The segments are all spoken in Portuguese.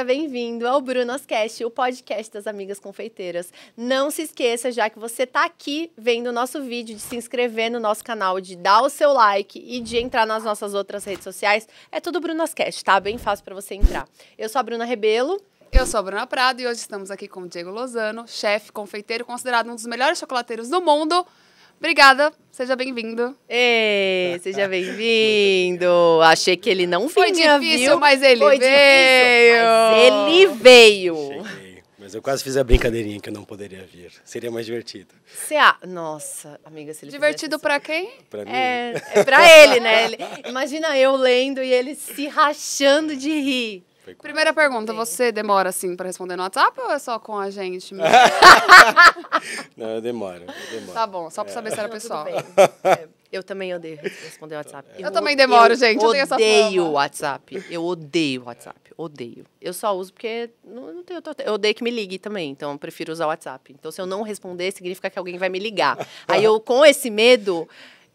Seja bem-vindo ao Bruno's Cast, o podcast das amigas confeiteiras. Não se esqueça, já que você está aqui vendo o nosso vídeo, de se inscrever no nosso canal, de dar o seu like e de entrar nas nossas outras redes sociais. É tudo Bruno's Cast, tá? Bem fácil para você entrar. Eu sou a Bruna Rebelo. Eu sou a Bruna Prado e hoje estamos aqui com o Diego Lozano, chefe confeiteiro considerado um dos melhores chocolateiros do mundo Obrigada, seja bem-vindo. Ei, seja bem-vindo. Achei que ele não vinha, Foi difícil, viu? mas ele Foi veio. Difícil, mas ele veio. Cheguei. Mas eu quase fiz a brincadeirinha que eu não poderia vir. Seria mais divertido. Se a... Ah, nossa, amiga, se ele Divertido para quem? Para mim. É, é para ele, né? Ele... Imagina eu lendo e ele se rachando de rir. Primeira pergunta, você demora assim para responder no WhatsApp ou é só com a gente mesmo? Não, eu demoro, eu demoro. Tá bom, só para é. saber se era pessoal. É, eu também odeio responder WhatsApp. Eu, eu também demoro, eu gente. Eu odeio o WhatsApp. Eu odeio o WhatsApp. Odeio. Eu só uso porque não, não tenho, eu odeio que me ligue também. Então, eu prefiro usar o WhatsApp. Então, se eu não responder, significa que alguém vai me ligar. Aí eu, com esse medo,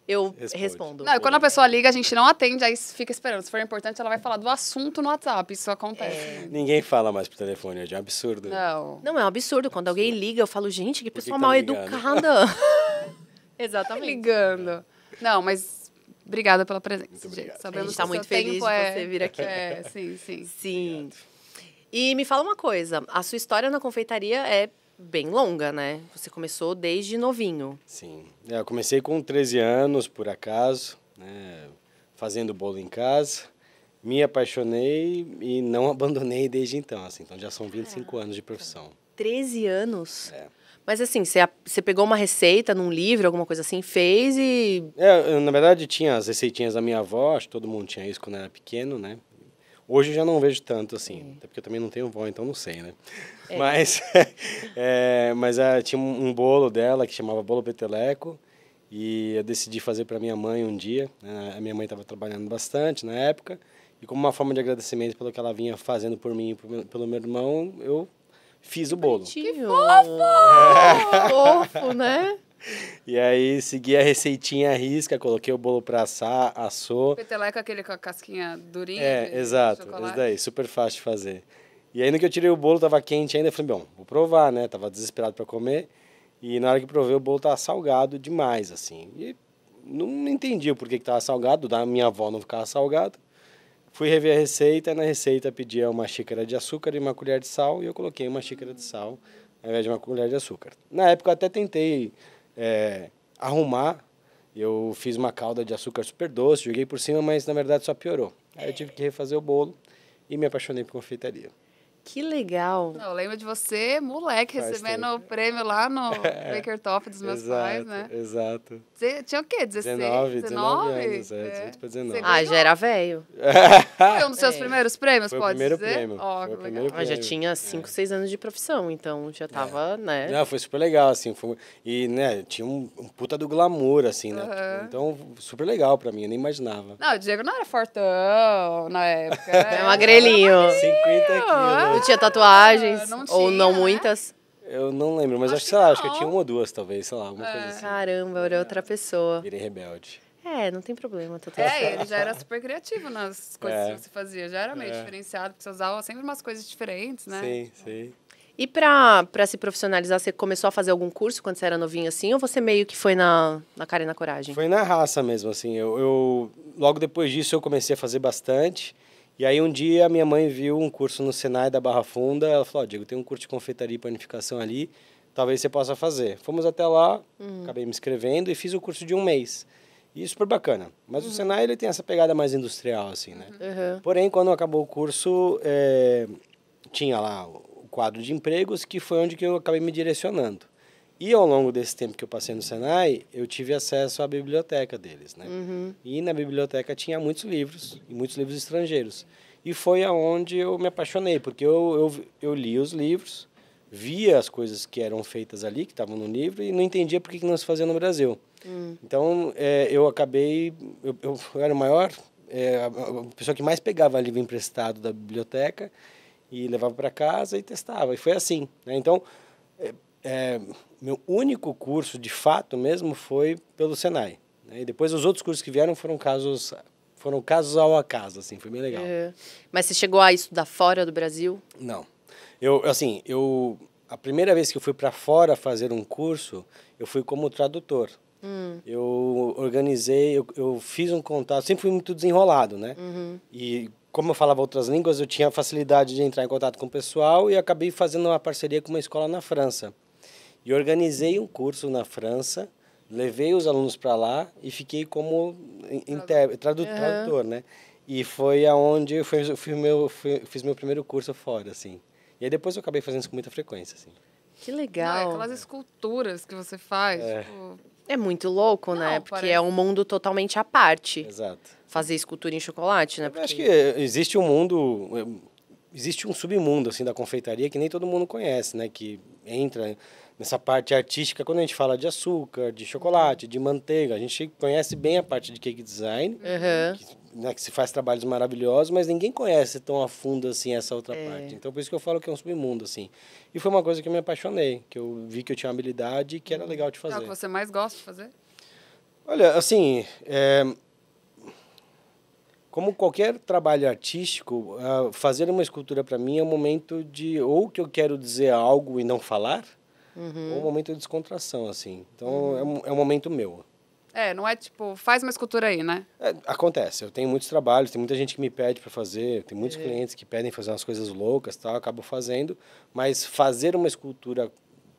eu Responde. respondo. Não, quando a pessoa liga, a gente não atende, aí fica esperando. Se for importante, ela vai falar do assunto no WhatsApp. Isso acontece. É. Ninguém fala mais pro telefone, é de um absurdo. Não. Não, é um absurdo. Quando alguém liga, eu falo, gente, que pessoa que tá mal educada. Exatamente. Ligando. Não, mas obrigada pela presença, gente. Sabemos a gente tá muito feliz de é... você vir aqui. É, sim, sim. Sim. Obrigado. E me fala uma coisa, a sua história na confeitaria é bem longa, né? Você começou desde novinho. Sim. É, eu comecei com 13 anos, por acaso, né? fazendo bolo em casa. Me apaixonei e não abandonei desde então, assim. Então já são 25 é. Ah, anos de tá. profissão. 13 anos? É. Mas assim, você pegou uma receita num livro, alguma coisa assim, fez e. É, eu, na verdade, tinha as receitinhas da minha avó, acho que todo mundo tinha isso quando era pequeno, né? Hoje já não vejo tanto assim, é. até porque eu também não tenho vó, então não sei, né? É. Mas, é, mas ah, tinha um, bolo dela que chamava Bolo Peteleco e eu decidi fazer para minha mãe um dia. Né? A minha mãe estava trabalhando bastante na época e, como uma forma de agradecimento pelo que ela vinha fazendo por mim e por, pelo meu irmão, eu fiz o bolo. Que fofo! É. Fofo, né? E aí segui a receitinha à risca, coloquei o bolo pra assar, assou. Peteleca aquele com a casquinha durinha. É, exato. Isso daí, super fácil de fazer. E aí no que eu tirei o bolo, tava quente ainda, eu falei, bom, vou provar, né? Tava desesperado para comer. E na hora que provei, o bolo tava salgado demais, assim. E não entendi por que, que tava salgado, da minha avó não ficava salgado. Fui rever a receita, na receita pedia uma xícara de açúcar e uma colher de sal, e eu coloquei uma xícara de sal ao invés de uma colher de açúcar. Na época eu até tentei é, arrumar. Eu fiz uma calda de açúcar super doce, joguei por cima, mas na verdade só piorou. Aí eu é. tive que refazer o bolo e me apaixonei por confeitaria. Que legal. Não, eu lembro de você, moleque, Faz recebendo tempo. o prêmio lá no é. Baker Top dos meus exato, pais, né? Exato. Você tinha o quê? 16? 19, 19, 19 anos, é, 18 é. pra 19. Ah, já era velho. Foi um dos seus é. primeiros prêmios, Foi pode o primeiro dizer? Prêmio. Oh, Foi o primeiro prêmio. Ah, já tinha 5, é. 6 anos de profissão, então já tava, é. né? Não, foi super legal, assim. Foi... E, né, tinha um, um, puta do glamour, assim, né? Uhum. Então, super legal pra mim, eu nem imaginava. Não, o Diego não era fortão na época. é um agrelhinho. 50 quilos não tinha tatuagens? Não tinha, ou não né? muitas? Eu não lembro, mas acho, acho que, sei lá, acho que eu tinha uma ou duas, talvez, sei lá, alguma é. coisa assim. Caramba, eu era outra pessoa. Virei rebelde. É, não tem problema. Tô é, ele já era super criativo nas coisas é. que você fazia. Já era meio é. diferenciado, porque você usava sempre umas coisas diferentes, né? Sim, sim. E pra, pra se profissionalizar, você começou a fazer algum curso quando você era novinho, assim? Ou você meio que foi na, na cara e na coragem? Foi na raça mesmo, assim. Eu, eu Logo depois disso, eu comecei a fazer bastante. E aí um dia minha mãe viu um curso no Senai da Barra Funda, ela falou, oh, Diego, tem um curso de confeitaria e panificação ali, talvez você possa fazer. Fomos até lá, uhum. acabei me inscrevendo e fiz o curso de um mês. E é super bacana. Mas uhum. o hum. Senai, ele tem essa pegada mais industrial, assim, né? Uhum. Porém, quando acabou o curso, é, tinha lá o quadro de empregos, que foi onde que eu acabei me direcionando. E ao longo desse tempo que eu passei no Senai, eu tive acesso à biblioteca deles, né? Uhum. E na biblioteca tinha muitos livros, e muitos livros estrangeiros. E foi aonde eu me apaixonei, porque eu, eu, eu li os livros, via as coisas que eram feitas ali, que estavam no livro, e não entendia por que não se fazia no Brasil. Uhum. Então, é, eu acabei... Eu, eu, era o maior... É, a, a pessoa que mais pegava livro emprestado da biblioteca e levava para casa e testava. E foi assim, né? Então... É, é, meu único curso, de fato mesmo, foi pelo Senai. Né? E depois os outros cursos que vieram foram casos foram casos ao acaso, assim, foi bem legal. Uhum. Mas você chegou a estudar fora do Brasil? Não. Eu, assim, eu a primeira vez que eu fui para fora fazer um curso, eu fui como tradutor. Hum. Eu organizei, eu, eu, fiz um contato, sempre fui muito desenrolado, né? Uhum. E como eu falava outras línguas, eu tinha facilidade de entrar em contato com o pessoal e acabei fazendo uma parceria com uma escola na França. E organizei um curso na França, levei os alunos para lá e fiquei como intérprete Uhum. tradutor, né? E foi aonde eu fiz, meu, fiz meu primeiro curso fora, assim. E aí depois eu acabei fazendo isso com muita frequência, assim. Que é legal. aquelas esculturas que você faz. É, tipo... é muito louco, né? Não, né? Porque é um mundo totalmente à parte. Exato. Fazer escultura em chocolate, né? Porque... Eu acho que existe um mundo. Existe um submundo, assim, da confeitaria que nem todo mundo conhece, né? Que entra nessa parte artística, quando a gente fala de açúcar, de chocolate, de manteiga, a gente conhece bem a parte de cake design, uhum. que, né, que, se faz trabalhos maravilhosos, mas ninguém conhece tão a fundo assim essa outra é. parte. Então por isso que eu falo que é um submundo assim. E foi uma coisa que eu me apaixonei, que eu vi que eu tinha habilidade e que era uhum. legal de fazer. É o que você mais gosta de fazer? Olha, assim, é... como qualquer trabalho artístico, ah, fazer uma escultura para mim é um momento de ou que eu quero dizer algo e não falar Uhum. Ou um momento de descontração, assim. Então, uhum. é, um, é um momento meu. É, não é tipo, faz uma escultura aí, né? É, acontece, eu tenho muitos trabalhos, tem muita gente que me pede para fazer, tem muitos é. clientes que pedem fazer umas coisas loucas, tal, acabo fazendo, mas fazer uma escultura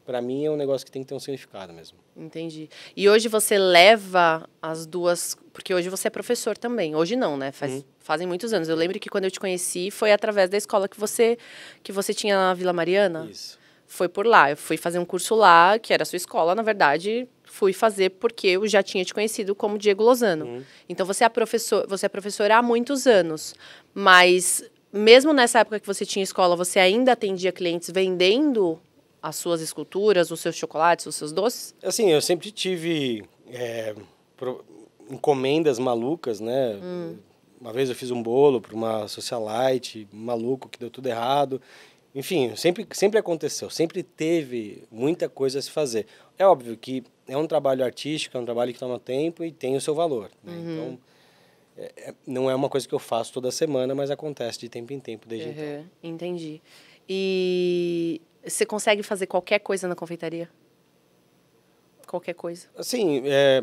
para mim é um negócio que tem que ter um significado mesmo. Entendi. E hoje você leva as duas, porque hoje você é professor também. Hoje não, né? Faz, uhum. Fazem muitos anos. Eu lembro que quando eu te conheci foi através da escola que você que você tinha na Vila Mariana. Isso foi por lá. Eu fui fazer um curso lá, que era a sua escola, na verdade, fui fazer porque eu já tinha te conhecido como Diego Lozano. Uhum. Então você é professor, você é professora há muitos anos, mas mesmo nessa época que você tinha escola, você ainda atendia clientes vendendo as suas esculturas, os seus chocolates, os seus doces? Assim, eu sempre tive é, pro, encomendas malucas, né? Hum. Uma vez eu fiz um bolo para uma socialite maluco que deu tudo errado. Enfim, sempre, sempre aconteceu, sempre teve muita coisa a se fazer. É óbvio que é um trabalho artístico, é um trabalho que toma tempo e tem o seu valor. Né? Uhum. Então, é, é não é uma coisa que eu faço toda semana, mas acontece de tempo em tempo desde então. uhum. então. Entendi. E você consegue fazer qualquer coisa na confeitaria? Qualquer coisa? Assim, é,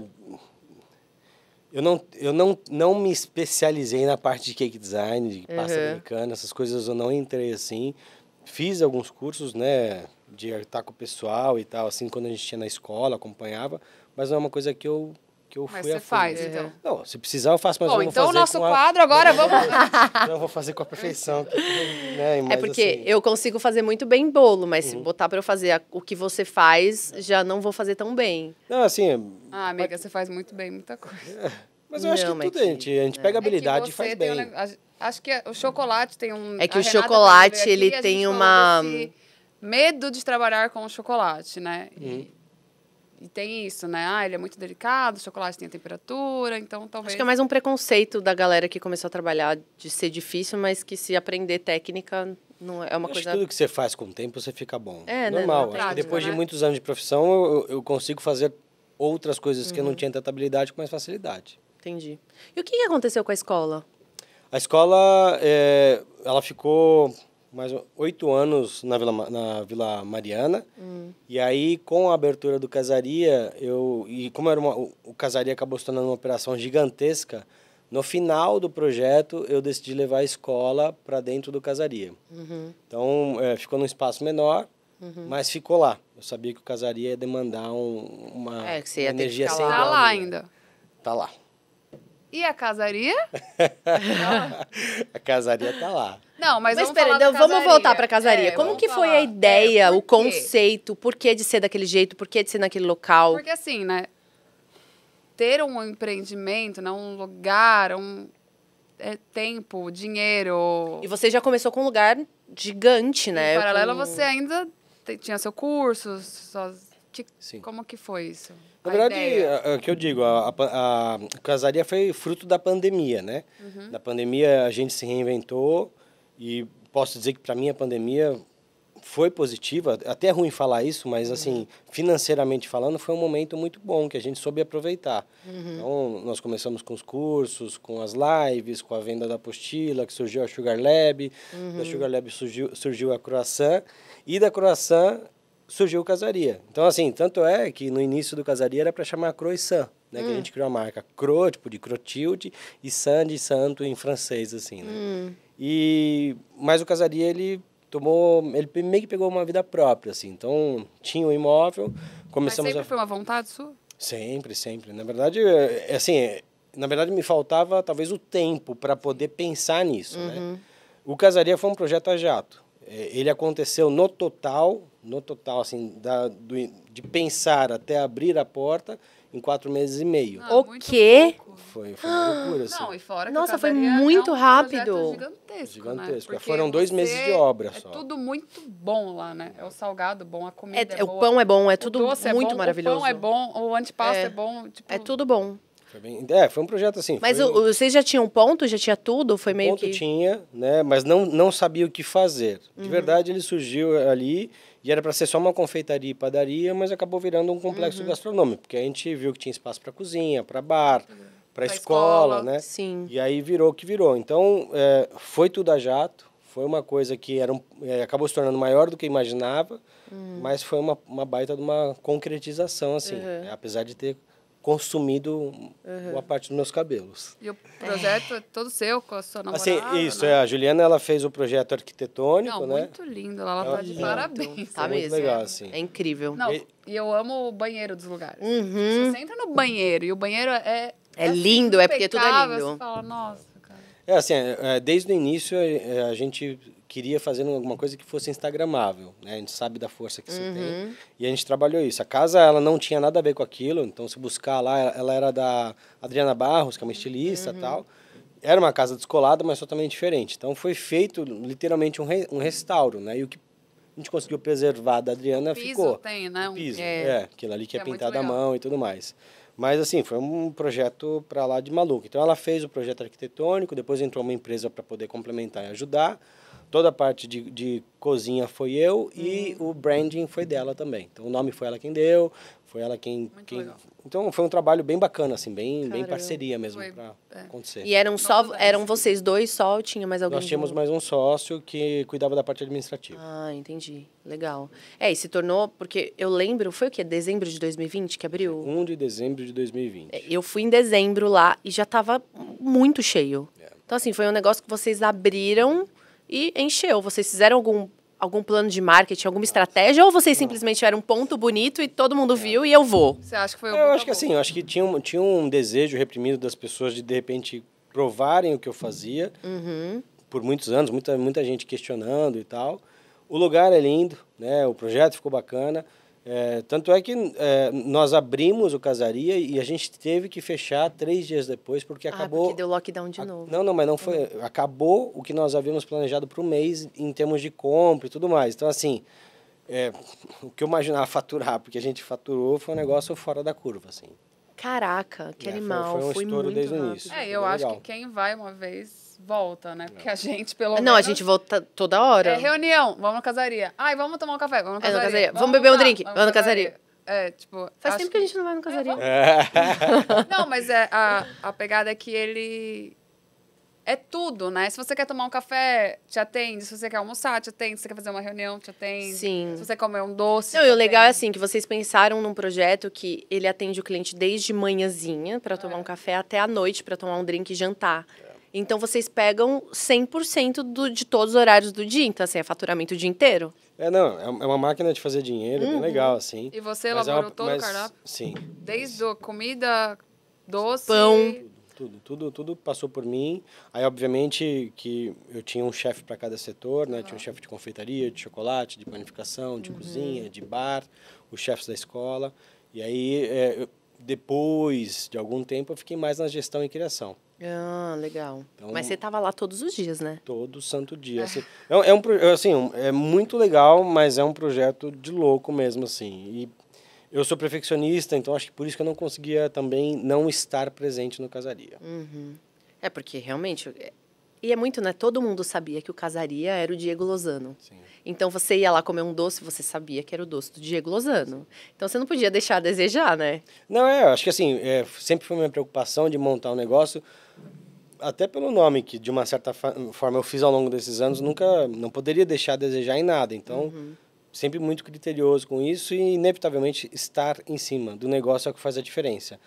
eu não, eu não, não me especializei na parte de cake design, de pasta uhum. americana, essas coisas eu não entrei assim. Fiz alguns cursos, né, de estar com o pessoal e tal, assim, quando a gente tinha na escola, acompanhava, mas não é uma coisa que eu que eu mas fui Mas você faz, então. É. Não, se precisar eu faço, mais. Bom, então o nosso quadro agora vamos... Não, vou fazer com a perfeição. né? é porque assim... eu consigo fazer muito bem bolo, mas uhum. se botar para eu fazer a... o que você faz, já não vou fazer tão bem. Não, assim... É ah, amiga, mas... você faz muito bem muita coisa. É. Mas eu não, acho que tudo que... a gente, a gente é. pega habilidade é e faz bem. Um... Acho que é, o chocolate tem um. É que o chocolate, ele tem uma. Medo de trabalhar com o chocolate, né? E, uhum. e, tem isso, né? Ah, ele é muito delicado, o chocolate tem a temperatura, então talvez. Acho que é mais um preconceito da galera que começou a trabalhar de ser difícil, mas que se aprender técnica não é, é uma acho coisa. Acho tudo que você faz com o tempo você fica bom. É, né? normal. Né? acho que depois né? de muitos anos de profissão eu, eu consigo fazer outras coisas uhum. que eu não uhum. tinha tanta habilidade com mais facilidade. Entendi. E o que aconteceu com a escola? A escola, é, ela ficou mais oito anos na Vila, na Vila Mariana. Hum. E aí, com a abertura do Casaria, eu e como era uma, o Casaria acabou se tornando uma operação gigantesca, no final do projeto, eu decidi levar a escola para dentro do Casaria. Uhum. Então, é, ficou num espaço menor, uhum. mas ficou lá. Eu sabia que o Casaria ia demandar um, uma é, energia sem lá tá ainda. Tá lá. E a casaria? a casaria tá lá. Não, mas, mas vamos então, vamos voltar para casaria. É, Como que falar. foi a ideia, é, o conceito, por que de ser daquele jeito, por que de ser naquele local? Porque assim, né? Ter um empreendimento, né, um lugar, um é, tempo, dinheiro. E você já começou com um lugar gigante, né? Em paralelo, com... você ainda tinha seu curso, suas... que... como que foi isso? Na verdade, é, é o que eu digo, a, a, a, casaria foi fruto da pandemia, né? Uhum. Da pandemia a gente se reinventou e posso dizer que para mim a pandemia foi positiva. Até é ruim falar isso, mas uhum. assim, financeiramente falando, foi um momento muito bom que a gente soube aproveitar. Uhum. Então, nós começamos com os cursos, com as lives, com a venda da apostila, que surgiu a Sugar Lab, da uhum. Sugar Lab surgiu, surgiu a Croissant e da Croissant surgiu o Casaria. Então, assim, tanto é que no início do Casaria era para chamar Croissant, né? Hum. Que a hum. gente criou a marca Cro, tipo de Crotilde, e San de Santo em francês, assim, né? Hum. E, mas o Casaria, ele tomou, ele meio que pegou uma vida própria, assim. Então, tinha um imóvel, começamos mas sempre a... foi uma vontade sua? Sempre, sempre. Na verdade, é, assim, na verdade me faltava talvez o tempo para poder pensar nisso, né. uhum. né? O Casaria foi um projeto a jato. É, ele aconteceu no total no total, assim, da, do, de pensar até abrir a porta em quatro meses e meio. Ah, o quê? Foi, foi uma loucura, assim. Não, e fora que Nossa, foi muito um rápido. Gigantesco. Gigantesco. Né? Foram dois meses de obra é só. É tudo muito bom lá, né? É o salgado bom, a comida é, é, é O pão é bom, é tudo muito é bom, maravilhoso. O pão é bom, o antepasto é, é bom. Tipo... É tudo bom. Foi bem... É, foi um projeto assim. Mas o, vocês já tinham ponto, já tinha tudo? Foi meio ponto que. tinha, né? Mas não, não sabia o que fazer. De uhum. verdade, ele surgiu ali e era para ser só uma confeitaria e padaria, mas acabou virando um complexo uhum. gastronômico, porque a gente viu que tinha espaço para cozinha, para bar, uhum. para escola, escola, né? Sim. E aí virou o que virou. Então, é, foi tudo a jato, foi uma coisa que era um, é, acabou se tornando maior do que imaginava, uhum. mas foi uma, uma baita de uma concretização, assim. Uhum. Apesar de ter consumido uhum. uma parte dos meus cabelos. E o projeto é, todo seu, com a sua assim, namorada? Assim, isso, né? é, a Juliana ela fez o projeto arquitetônico, Não, né? muito lindo, ela, está de parabéns. Tá é mesmo. Muito legal, assim. É incrível. Não, e... e... eu amo o banheiro dos lugares. Uhum. Você entra no banheiro e o banheiro é... É, é assim, lindo, é porque tudo é lindo. Você fala, nossa, cara. É assim, é, desde o início é, é, a gente queria fazer alguma coisa que fosse instagramável, né? A gente sabe da força que você uhum. tem. E a gente trabalhou isso. A casa, ela não tinha nada a ver com aquilo, então se buscar lá, ela era da Adriana Barros, que é uma estilista uhum. tal. Era uma casa descolada, mas totalmente diferente. Então foi feito literalmente um, re, um restauro, né? E o que a gente conseguiu preservar da Adriana ficou. piso ficou. tem, né? Um piso, é. é. Aquilo ali que é, é pintado à mão e tudo mais. Mas, assim, foi um projeto para lá de maluco. Então, ela fez o projeto arquitetônico, depois entrou uma empresa para poder complementar e ajudar toda a parte de, de cozinha foi eu e hum. o branding foi dela também. Então o nome foi ela quem deu, foi ela quem. quem... Então foi um trabalho bem bacana, assim, bem, bem parceria mesmo para é. acontecer. E eram só eram vocês dois só ou tinha mais alguém? Nós tínhamos mais um sócio que cuidava da parte administrativa. Ah, entendi. Legal. É, e se tornou, porque eu lembro, foi o quê? Dezembro de 2020 que abriu? 1 de dezembro de 2020. É, eu fui em dezembro lá e já estava muito cheio. É. Então, assim, foi um negócio que vocês abriram e encheu. Vocês fizeram algum algum plano de marketing, alguma estratégia, ou vocês simplesmente eram um ponto bonito e todo mundo viu e eu vou? Você acha que foi o é, Eu acho que assim, eu acho que tinha um, tinha um desejo reprimido das pessoas de de repente provarem o que eu fazia uhum. por muitos anos, muita, muita gente questionando e tal. O lugar é lindo, né? O projeto ficou bacana. É, tanto é que é, nós abrimos o casaria e a gente teve que fechar três dias depois, porque ah, acabou. Porque deu lockdown de a, novo. Não, não, mas não foi. Uhum. Acabou o que nós havíamos planejado para o mês em termos de compra e tudo mais. Então, assim, é, o que eu imaginava faturar, porque a gente faturou, foi um negócio fora da curva, assim. Caraca, que é, animal. Foi, foi um foi estouro desde o início. É, eu acho legal. que quem vai uma vez volta, né? Porque a é. gente, pelo não, menos. Não, a gente volta toda hora. É reunião, vamos na casaria. Ai, vamos tomar um café, vamos na é, casaria. É, casaria. Vamos, vamos, beber um drink, vamos, vamos na casaria. casaria. É, tipo. Faz tempo que... que... a gente não vai no casaria. É, não, mas é, a, a pegada é que ele. É tudo, né? Se você quer tomar um café, te atende. Se você quer almoçar, te atende. Se você quer fazer uma reunião, te atende. Sim. Se você comer um doce. Não, e o legal é assim: que vocês pensaram num projeto que ele atende o cliente desde manhãzinha para ah, tomar é. um café até a noite para tomar um drink e jantar. É. Então vocês pegam 100% do, de todos os horários do dia, então assim, é faturamento o dia inteiro? É, não, é uma é máquina de fazer dinheiro, é uhum. bem legal, assim. E você é elaborou é uma, todo mas, o cardápio? Sim. Desde a comida, doce... Pão. Tudo, tudo, tudo passou por mim. Aí, obviamente, que eu tinha um chefe para cada setor, né? Ah. Tinha um ah. chefe de confeitaria, de chocolate, de panificação, de uhum. cozinha, de bar, os chefes da escola. E aí, é, depois de algum tempo, eu fiquei mais na gestão e criação. Ah, legal. Então, Mas você estava lá todos os dias, né? Todo santo dia. É. Assim, é, é, um, é, assim, é muito legal, mas é um projeto de louco mesmo, assim. E eu sou perfeccionista, então acho que por isso que eu não conseguia também não estar presente no casaria. Uhum. É, porque realmente... É, e é muito, né? Todo mundo sabia que o casaria era o Diego Lozano. Sim. Então você ia lá comer um doce, você sabia que era o doce do Diego Lozano. Então você não podia deixar a desejar, né? Não, é, acho que assim, é, sempre foi minha preocupação de montar um negócio até pelo nome, que de uma certa forma eu fiz ao longo desses anos, uhum. nunca, não poderia deixar a desejar em nada. Então, uhum. sempre muito criterioso com isso e, inevitavelmente, estar em cima do negócio é o que faz a diferença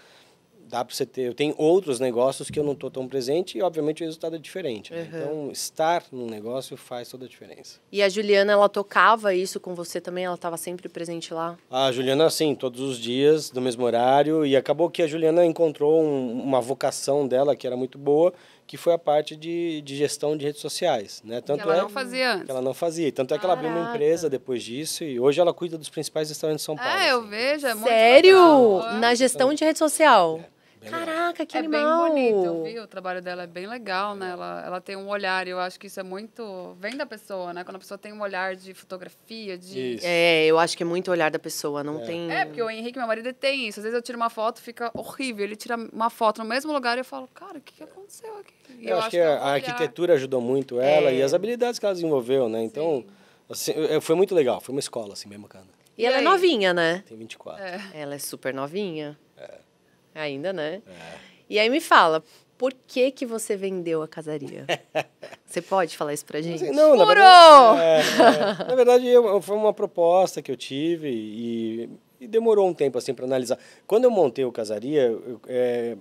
dá para você ter. Eu tenho outros negócios que eu não estou tão presente e, obviamente, o resultado é diferente. Né? Então, estar num negócio faz toda a diferença. E a Juliana, ela tocava isso com você também? Ela estava sempre presente lá? A Juliana, sim, todos os dias, do mesmo horário. E acabou que a Juliana encontrou um, uma vocação dela que era muito boa que foi a parte de, de gestão de redes sociais. Né? Tanto que ela é, não fazia antes. ela não fazia. Tanto Caraca. é que ela abriu uma empresa depois disso e hoje ela cuida dos principais restaurantes de São é, Paulo. É, assim. eu vejo. É Sério? Na gestão de rede social? É. Caraca, que é animal! É bem bonito, viu? O trabalho dela é bem legal, né? Ela, ela tem um olhar, eu acho que isso é muito... Vem da pessoa, né? Quando a pessoa tem um olhar de fotografia, de... Isso. É, eu acho que é muito olhar da pessoa, não é. tem... É, porque o Henrique, meu marido, tem isso. Às vezes eu tiro uma foto, fica horrível. Ele tira uma foto no mesmo lugar e eu falo, cara, o que, que aconteceu aqui? Eu, eu, acho que, que é a, a arquitetura ajudou muito ela é. e as habilidades que ela desenvolveu, né? Então, assim, foi muito legal. Foi uma escola, assim, bem bacana. E, é e ela aí? é novinha, né? Tem 24. É. Ela é super novinha ainda, né? É. E aí me fala, por que, que você vendeu a casaria? você pode falar isso pra gente? Não, não, Furou! na verdade, é, é, na verdade eu, foi uma proposta que eu tive e, e demorou um tempo assim para analisar. Quando eu montei o casaria, eu, é,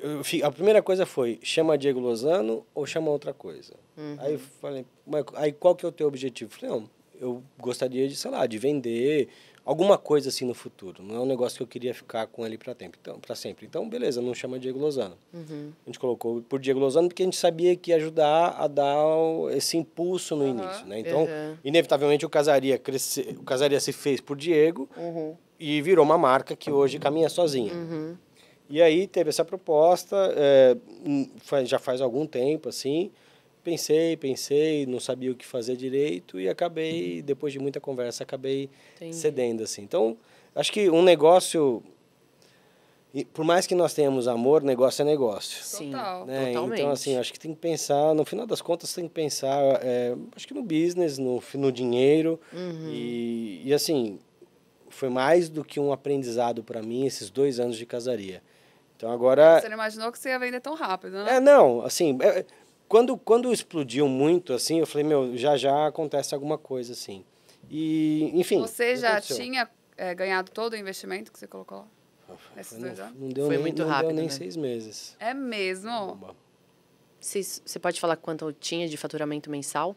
eu, a primeira coisa foi, chama Diego Lozano ou chama outra coisa? Uhum. Aí eu falei, mas, aí qual que é o teu objetivo? Eu falei, não, eu gostaria de, sei lá, de vender, alguma coisa assim no futuro. Não é um negócio que eu queria ficar com ele para tempo, então, para sempre. Então, beleza, não chama Diego Lozano. Uhum. A gente colocou por Diego Lozano porque a gente sabia que ia ajudar a dar esse impulso no uhum. início, né? Então, uhum. inevitavelmente o casaria crescer, o casaria se fez por Diego uhum. e virou uma marca que hoje caminha sozinha. Uhum. E aí teve essa proposta, é, já faz algum tempo assim pensei, pensei, não sabia o que fazer direito e acabei, depois de muita conversa, acabei Entendi. cedendo, assim. Então, acho que um negócio... por mais que nós tenhamos amor, negócio é negócio. Sim, Total. né? Então, totalmente. Então, assim, acho que tem que pensar, no final das contas, tem que pensar, é, acho que no business, no, no dinheiro. Uhum. E, e, assim, foi mais do que um aprendizado para mim, esses dois anos de casaria. Então, agora... Você não imaginou que você ia vender tão rápido, né? É, não, assim... É, quando, quando explodiu muito, assim, eu falei, meu, já já acontece alguma coisa, assim. E, enfim. Você já aconteceu. tinha é, ganhado todo o investimento que você colocou lá? não, Não deu Foi nem, muito não rápido. Deu nem né? seis meses. É mesmo? Você pode falar quanto eu tinha de faturamento mensal?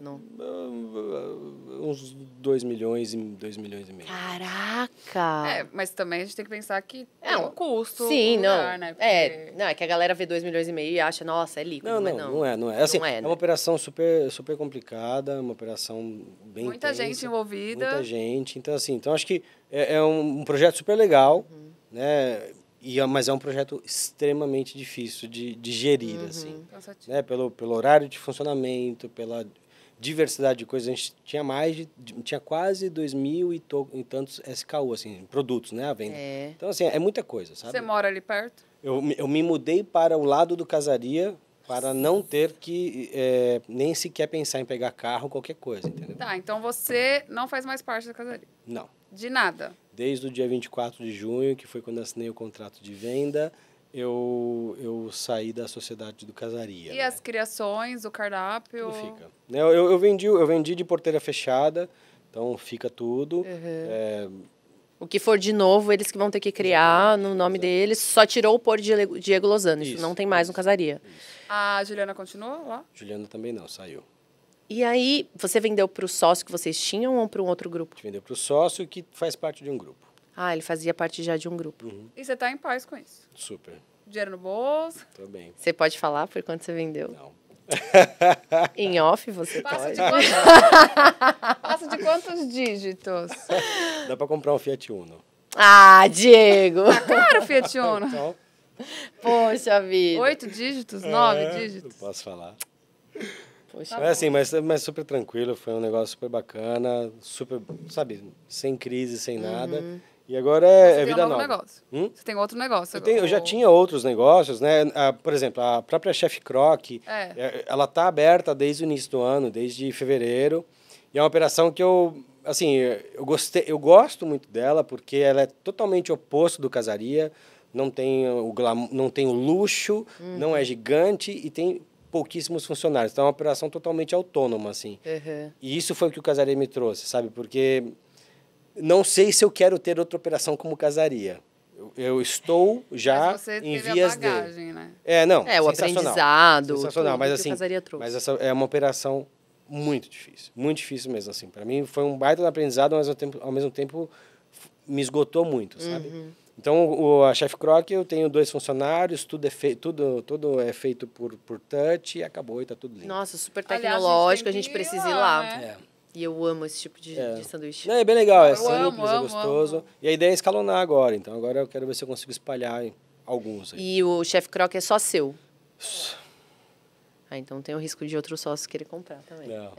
Não? Ah, uns 2 milhões e 2 milhões e meio. Caraca! É, mas também a gente tem que pensar que é um custo. Sim, lugar, não. Né? É, Porque... É, não, é que a galera vê 2 milhões e meio e acha, nossa, é líquido. Não, não, não, não é, não é. Assim, não é, é né? é uma operação super, super complicada, uma operação bem Muita intensa, gente envolvida. Muita gente. Então, assim, então acho que é, é um, um, projeto super legal, uhum. né? E, é, mas é um projeto extremamente difícil de, de gerir, uhum. assim. Né? Pelo, pelo horário de funcionamento, pela diversidade de coisas, a gente tinha mais de, tinha quase dois mil e, to, e tantos SKU, assim, produtos, né, a venda. É. Então, assim, é muita coisa, sabe? Você mora ali perto? Eu, eu me mudei para o lado do Casaria para não ter que é, nem sequer pensar em pegar carro, qualquer coisa, entendeu? Tá, então você não faz mais parte da Casaria? Não. De nada? Desde o dia 24 de junho, que foi quando assinei o contrato de venda, eu, eu saí da sociedade do casaria. E né? as criações, o cardápio? Tudo fica. Eu, né, eu, eu, vendi, eu vendi de porteira fechada, então fica tudo. Uhum. É... O que for de novo, eles que vão ter que criar Exatamente. no nome Exatamente. deles. Só tirou o pôr de Diego Lozano, isso, isso não tem mais no casaria. Isso. A Juliana continuou lá? Juliana também não, saiu. E aí, você vendeu para o sócio que vocês tinham ou para um outro grupo? A gente vendeu para o sócio que faz parte de um grupo. Ah, ele fazia parte já de um grupo. Uhum. E você tá em paz com isso? Super. Dinheiro no bolso? Tô bem. Você pode falar por quanto você vendeu? Não. em off você Passa pode. De quantos... Passa de quantos dígitos? Dá pra comprar um Fiat Uno. Ah, Diego! Tá caro o Fiat Uno. Então... Poxa vida. Oito dígitos? É, Nove é, dígitos? Não posso falar. Poxa. Tá assim, mas, mas super tranquilo, foi um negócio super bacana, super, sabe, sem crise, sem nada. Uhum. E agora é, Você é vida um nova. Negócio. Hum? Você tem outro negócio. Eu, tenho, eu já tinha outros negócios, né? por exemplo, a própria Chef Croc, é. é ela está aberta desde o início do ano, desde fevereiro. E é uma operação que eu, assim, eu gostei, eu gosto muito dela porque ela é totalmente oposto do casaria. Não tem o glam não tem o luxo, uhum. não é uhum. gigante e tem pouquíssimos funcionários. Então é uma operação totalmente autônoma, assim. Uhum. E isso foi o que o casaria me trouxe, sabe? Porque não sei se eu quero ter outra operação como casaria. Eu, eu estou já mas você em vias bagagem, de. Né? É, não. É, o aprendizado, aprendizado. Sensacional, mas assim. Mas essa é uma operação muito difícil. Muito difícil mesmo, assim. Para mim foi um baita aprendizado, mas ao, tempo, ao mesmo tempo me esgotou muito, sabe? Uhum. Então, o, a Chef Croc, eu tenho dois funcionários, tudo é, tudo, tudo é feito por, por touch e acabou e tá tudo lindo. Nossa, super tecnológico, a, gente a gente, precisa ir lá. lá. Né? É. E eu amo esse tipo de, é. de sanduíche. É, é, bem legal, é eu simples, amo, é gostoso. Amo, E a ideia é escalonar agora, então agora eu quero ver se eu consigo espalhar alguns. Aí. E o chefe croque é só seu? Ah, então tem o risco de outros sócios querer comprar também. É.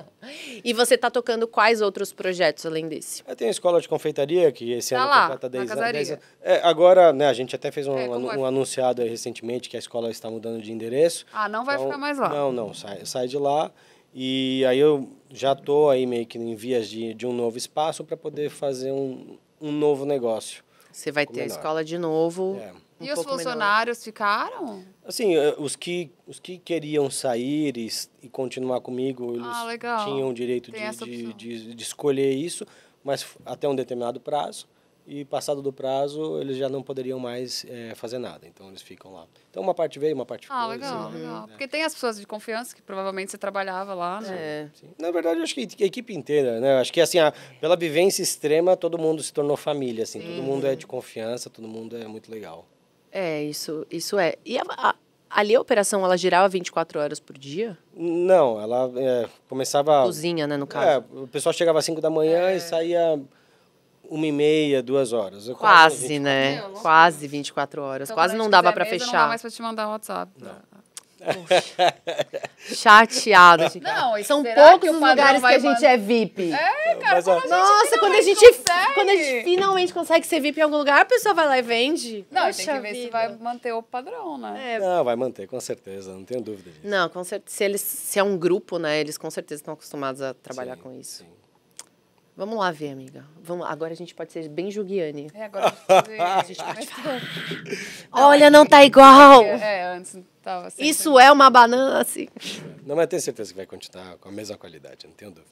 e você está tocando quais outros projetos além desse? tem a escola de confeitaria, que esse tá ano lá, completa 10 anos. É, agora, né, a gente até fez um, é, um anunciado recentemente que a escola está mudando de endereço. Ah, não vai então, ficar mais lá. Não, não, sai, sai de lá. E aí eu já estou aí meio que em vias de, de um novo espaço para poder fazer um, um novo negócio. Você vai ter menor. a escola de novo. É. Um e os funcionários menor. ficaram? Assim, eh, os que, os que queriam sair e, e continuar comigo, ah, eles ah, tinham o direito de de, de, de, escolher isso, mas até um determinado prazo e passado do prazo eles já não poderiam mais é, fazer nada, então eles ficam lá. Então uma parte veio, uma parte ficou. Ah, legal, assim, né? legal. Né? Porque tem as pessoas de confiança que provavelmente você trabalhava lá, né? Sim, é. sim. Na verdade, acho que a equipe inteira, né? Acho que assim, a, pela vivência extrema, todo mundo se tornou família, assim, sim. todo uhum. mundo é de confiança, todo mundo é muito legal. É, isso, isso é. E a, a, ali a operação, ela girava 24 horas por dia? Não, ela é, começava... Cozinha, né, no é, caso. É, o pessoal chegava às 5 da manhã é. e saía uma e meia, duas horas. Eu quase, né? quase né? Horas. Quase 24 horas. Então, quase não dava para fechar. Não dá mais para te mandar um WhatsApp. Não. Chateado. Assim. Não, São poucos os lugares que a gente é VIP. É, cara. Mas, quando Nossa, quando a gente quando a gente finalmente consegue ser VIP em algum lugar, a pessoa vai lá e vende. Não, tem que ver se vai manter o padrão, né? É. Não, vai manter, com certeza, não tenho dúvida disso. Não, com certeza. Se, eles, se é um grupo, né, eles com certeza estão acostumados a trabalhar sim, com isso. Sim. Vamos lá ver, amiga. Vamos, agora a gente pode ser bem Jugiane. É, agora a gente pode falar. Olha, não tá igual. É, é antes tava assim, Isso né? é uma banana, assim. Não, mas tenho certeza que vai continuar com a mesma qualidade, não tenho dúvida.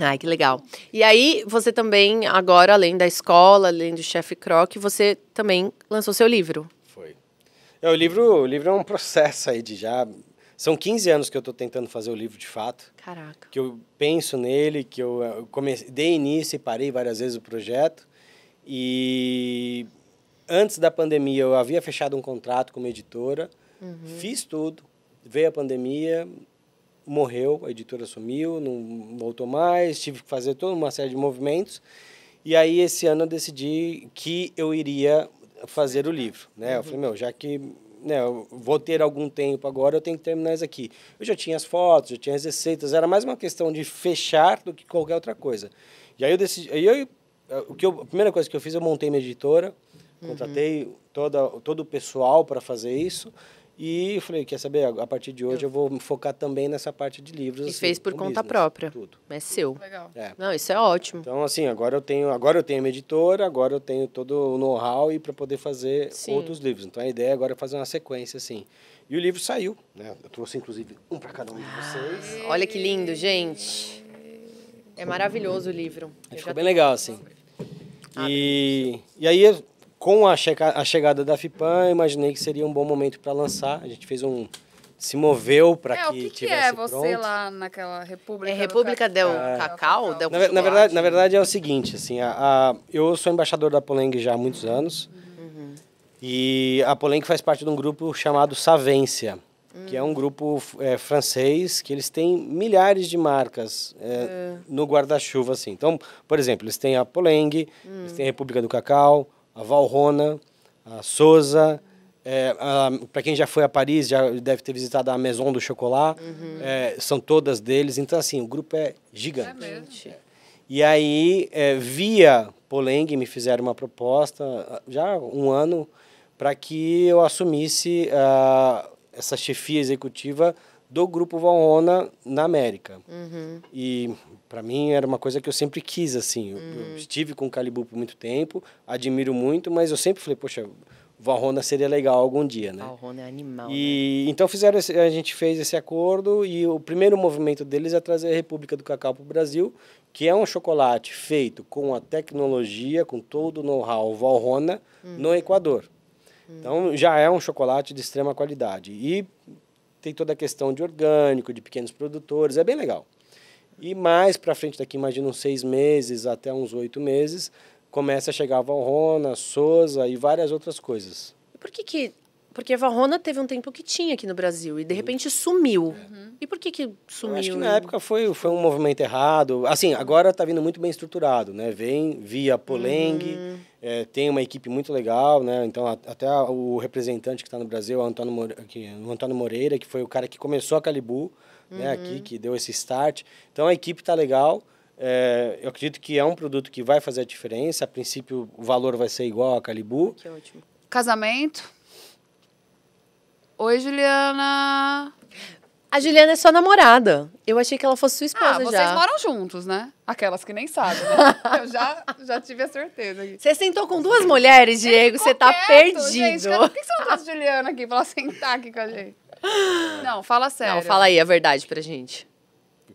Ai, que legal. E aí, você também, agora, além da escola, além do Chef Croc, você também lançou seu livro. Foi. É, o livro, o livro é um processo aí de já são 15 anos que eu estou tentando fazer o livro de fato. Caraca. Que eu penso nele, que eu, eh, comecei, dei início e parei várias vezes o projeto. E antes da pandemia eu havia fechado um contrato com uma editora, uhum. fiz tudo, veio a pandemia, morreu, a editora sumiu, não voltou mais, tive que fazer toda uma série de movimentos. E aí esse ano eu decidi que eu iria fazer o livro, né? Uhum. Eu falei, meu, já que né, vou ter algum tempo agora, eu tenho que terminar isso aqui. Eu já tinha as fotos, já tinha as receitas, era mais uma questão de fechar do que qualquer outra coisa. E aí eu decidi, aí eu, o que eu, a primeira coisa que eu fiz, eu montei minha editora, contratei uhum. toda, todo o pessoal para fazer isso. E eu falei, quer saber, a partir de hoje eu, eu vou me focar também nessa parte de livros. E assim, fez por conta business, própria. Tudo. É seu. Legal. É. Não, isso é ótimo. Então, assim, agora eu tenho, agora eu tenho uma editora, agora eu tenho todo o know-how e para poder fazer Sim. outros livros. Então, a ideia agora é fazer uma sequência, assim. E o livro saiu, né? Eu trouxe, inclusive, um para cada um de ah. vocês. Olha que lindo, gente. É maravilhoso o livro. ficou bem legal, assim. E, e aí, com a, a chegada da Fipan, imaginei que seria um bom momento para lançar. A gente fez um se moveu para é, que, que, que é você lá naquela República? É República do é. Cacau, Cacau del na, na, verdade, na verdade é o seguinte, assim, a, a eu sou embaixador da Poleng já há muitos anos. Uhum. E a Poleng faz parte de um grupo chamado Savência, uhum. que é um hum. grupo é, francês que eles têm milhares de marcas é, uhum. no guarda-chuva assim. Então, por exemplo, eles têm a Poleng, eles têm a hum. República do Cacau, a Valrona, a Souza. É, para quem já foi a Paris, já deve ter visitado a Maison do Chocolat. Uhum. É, são todas deles. Então, assim, o grupo é gigante. É E aí, é, via Poleng, me fizeram uma proposta, já um ano, para que eu assumisse uh, essa chefia executiva do grupo Valrona na América. Uhum. E para mim era uma coisa que eu sempre quis, assim. Uhum. Eu, estive com o Calibu por muito tempo, admiro muito, mas eu sempre falei, poxa, Valrona seria legal algum dia, né? Valrona é animal. E né? então fizeram esse, a gente fez esse acordo e o primeiro movimento deles é trazer a República do Cacau para o Brasil, que é um chocolate feito com a tecnologia, com todo o know-how Valrona uhum. no Equador. Uhum. Então já é um chocolate de extrema qualidade. E tem toda a questão de orgânico, de pequenos produtores, é bem legal. E mais para frente, daqui imagina uns seis meses até uns oito meses, começa a chegar a Valrona, Souza e várias outras coisas. Por que, que porque a Rona teve um tempo que tinha aqui no Brasil e de uhum. repente sumiu. Uhum. E por que que sumiu? Eu acho que na época foi, foi um movimento errado. Assim, agora está vindo muito bem estruturado, né? Vem via Poleng, uhum. é, tem uma equipe muito legal, né? Então até o representante que está no Brasil, o Antônio, Moreira, que, o Antônio Moreira, que foi o cara que começou a Calibu, né? uhum. né? Aqui, que deu esse start. Então a equipe está legal. É, eu acredito que é um produto que vai fazer a diferença. A princípio, o valor vai ser igual a Calibu. Que ótimo. Casamento, Oi, Juliana. A Juliana é sua namorada. Eu achei que ela fosse sua ah, esposa ah, vocês já. moram juntos, né? Aquelas que nem sabem, né? Eu já, já tive a certeza. Aqui. Você sentou com duas mulheres, Diego? Você tá quieto, perdido. Gente, cara, por que você não trouxe Juliana aqui pra ela sentar aqui com a gente? Não, fala sério. Não, fala aí a verdade pra gente.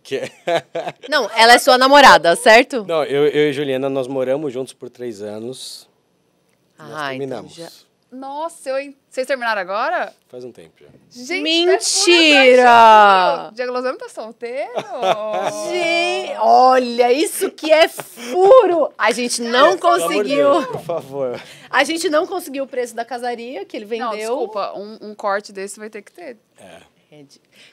Que... não, ela é sua namorada, certo? Não, eu, eu e Juliana, nós moramos juntos por três anos. Ah, nós então terminamos. Então já... Nossa, eu... vocês terminaram agora? Faz um tempo já. Gente, Mentira! Tá Diego Lozano tá solteiro? gente, olha, isso que é furo! A gente não é, conseguiu. por favor. A gente não conseguiu o preço da casaria que ele vendeu. Não, desculpa, um, um corte desse vai ter que ter. É. é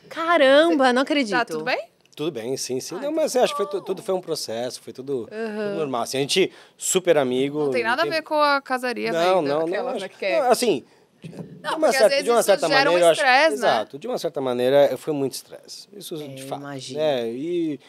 Caramba, não acredito. Tá tudo bem? Tudo bem, sim, sim. Ai, não, mas eu acho que foi, tudo foi um processo, foi tudo, uhum. tudo, normal. Assim, a gente super amigo. Não tem nada tem... a ver com a casaria né, não, ainda, então, não, não, né, acho, que é... não, assim, não, uma certa, de uma certa maneira, um stress, acho, né? exato, de uma certa maneira foi muito estresse. Isso é, de fato. Imagina. Né? E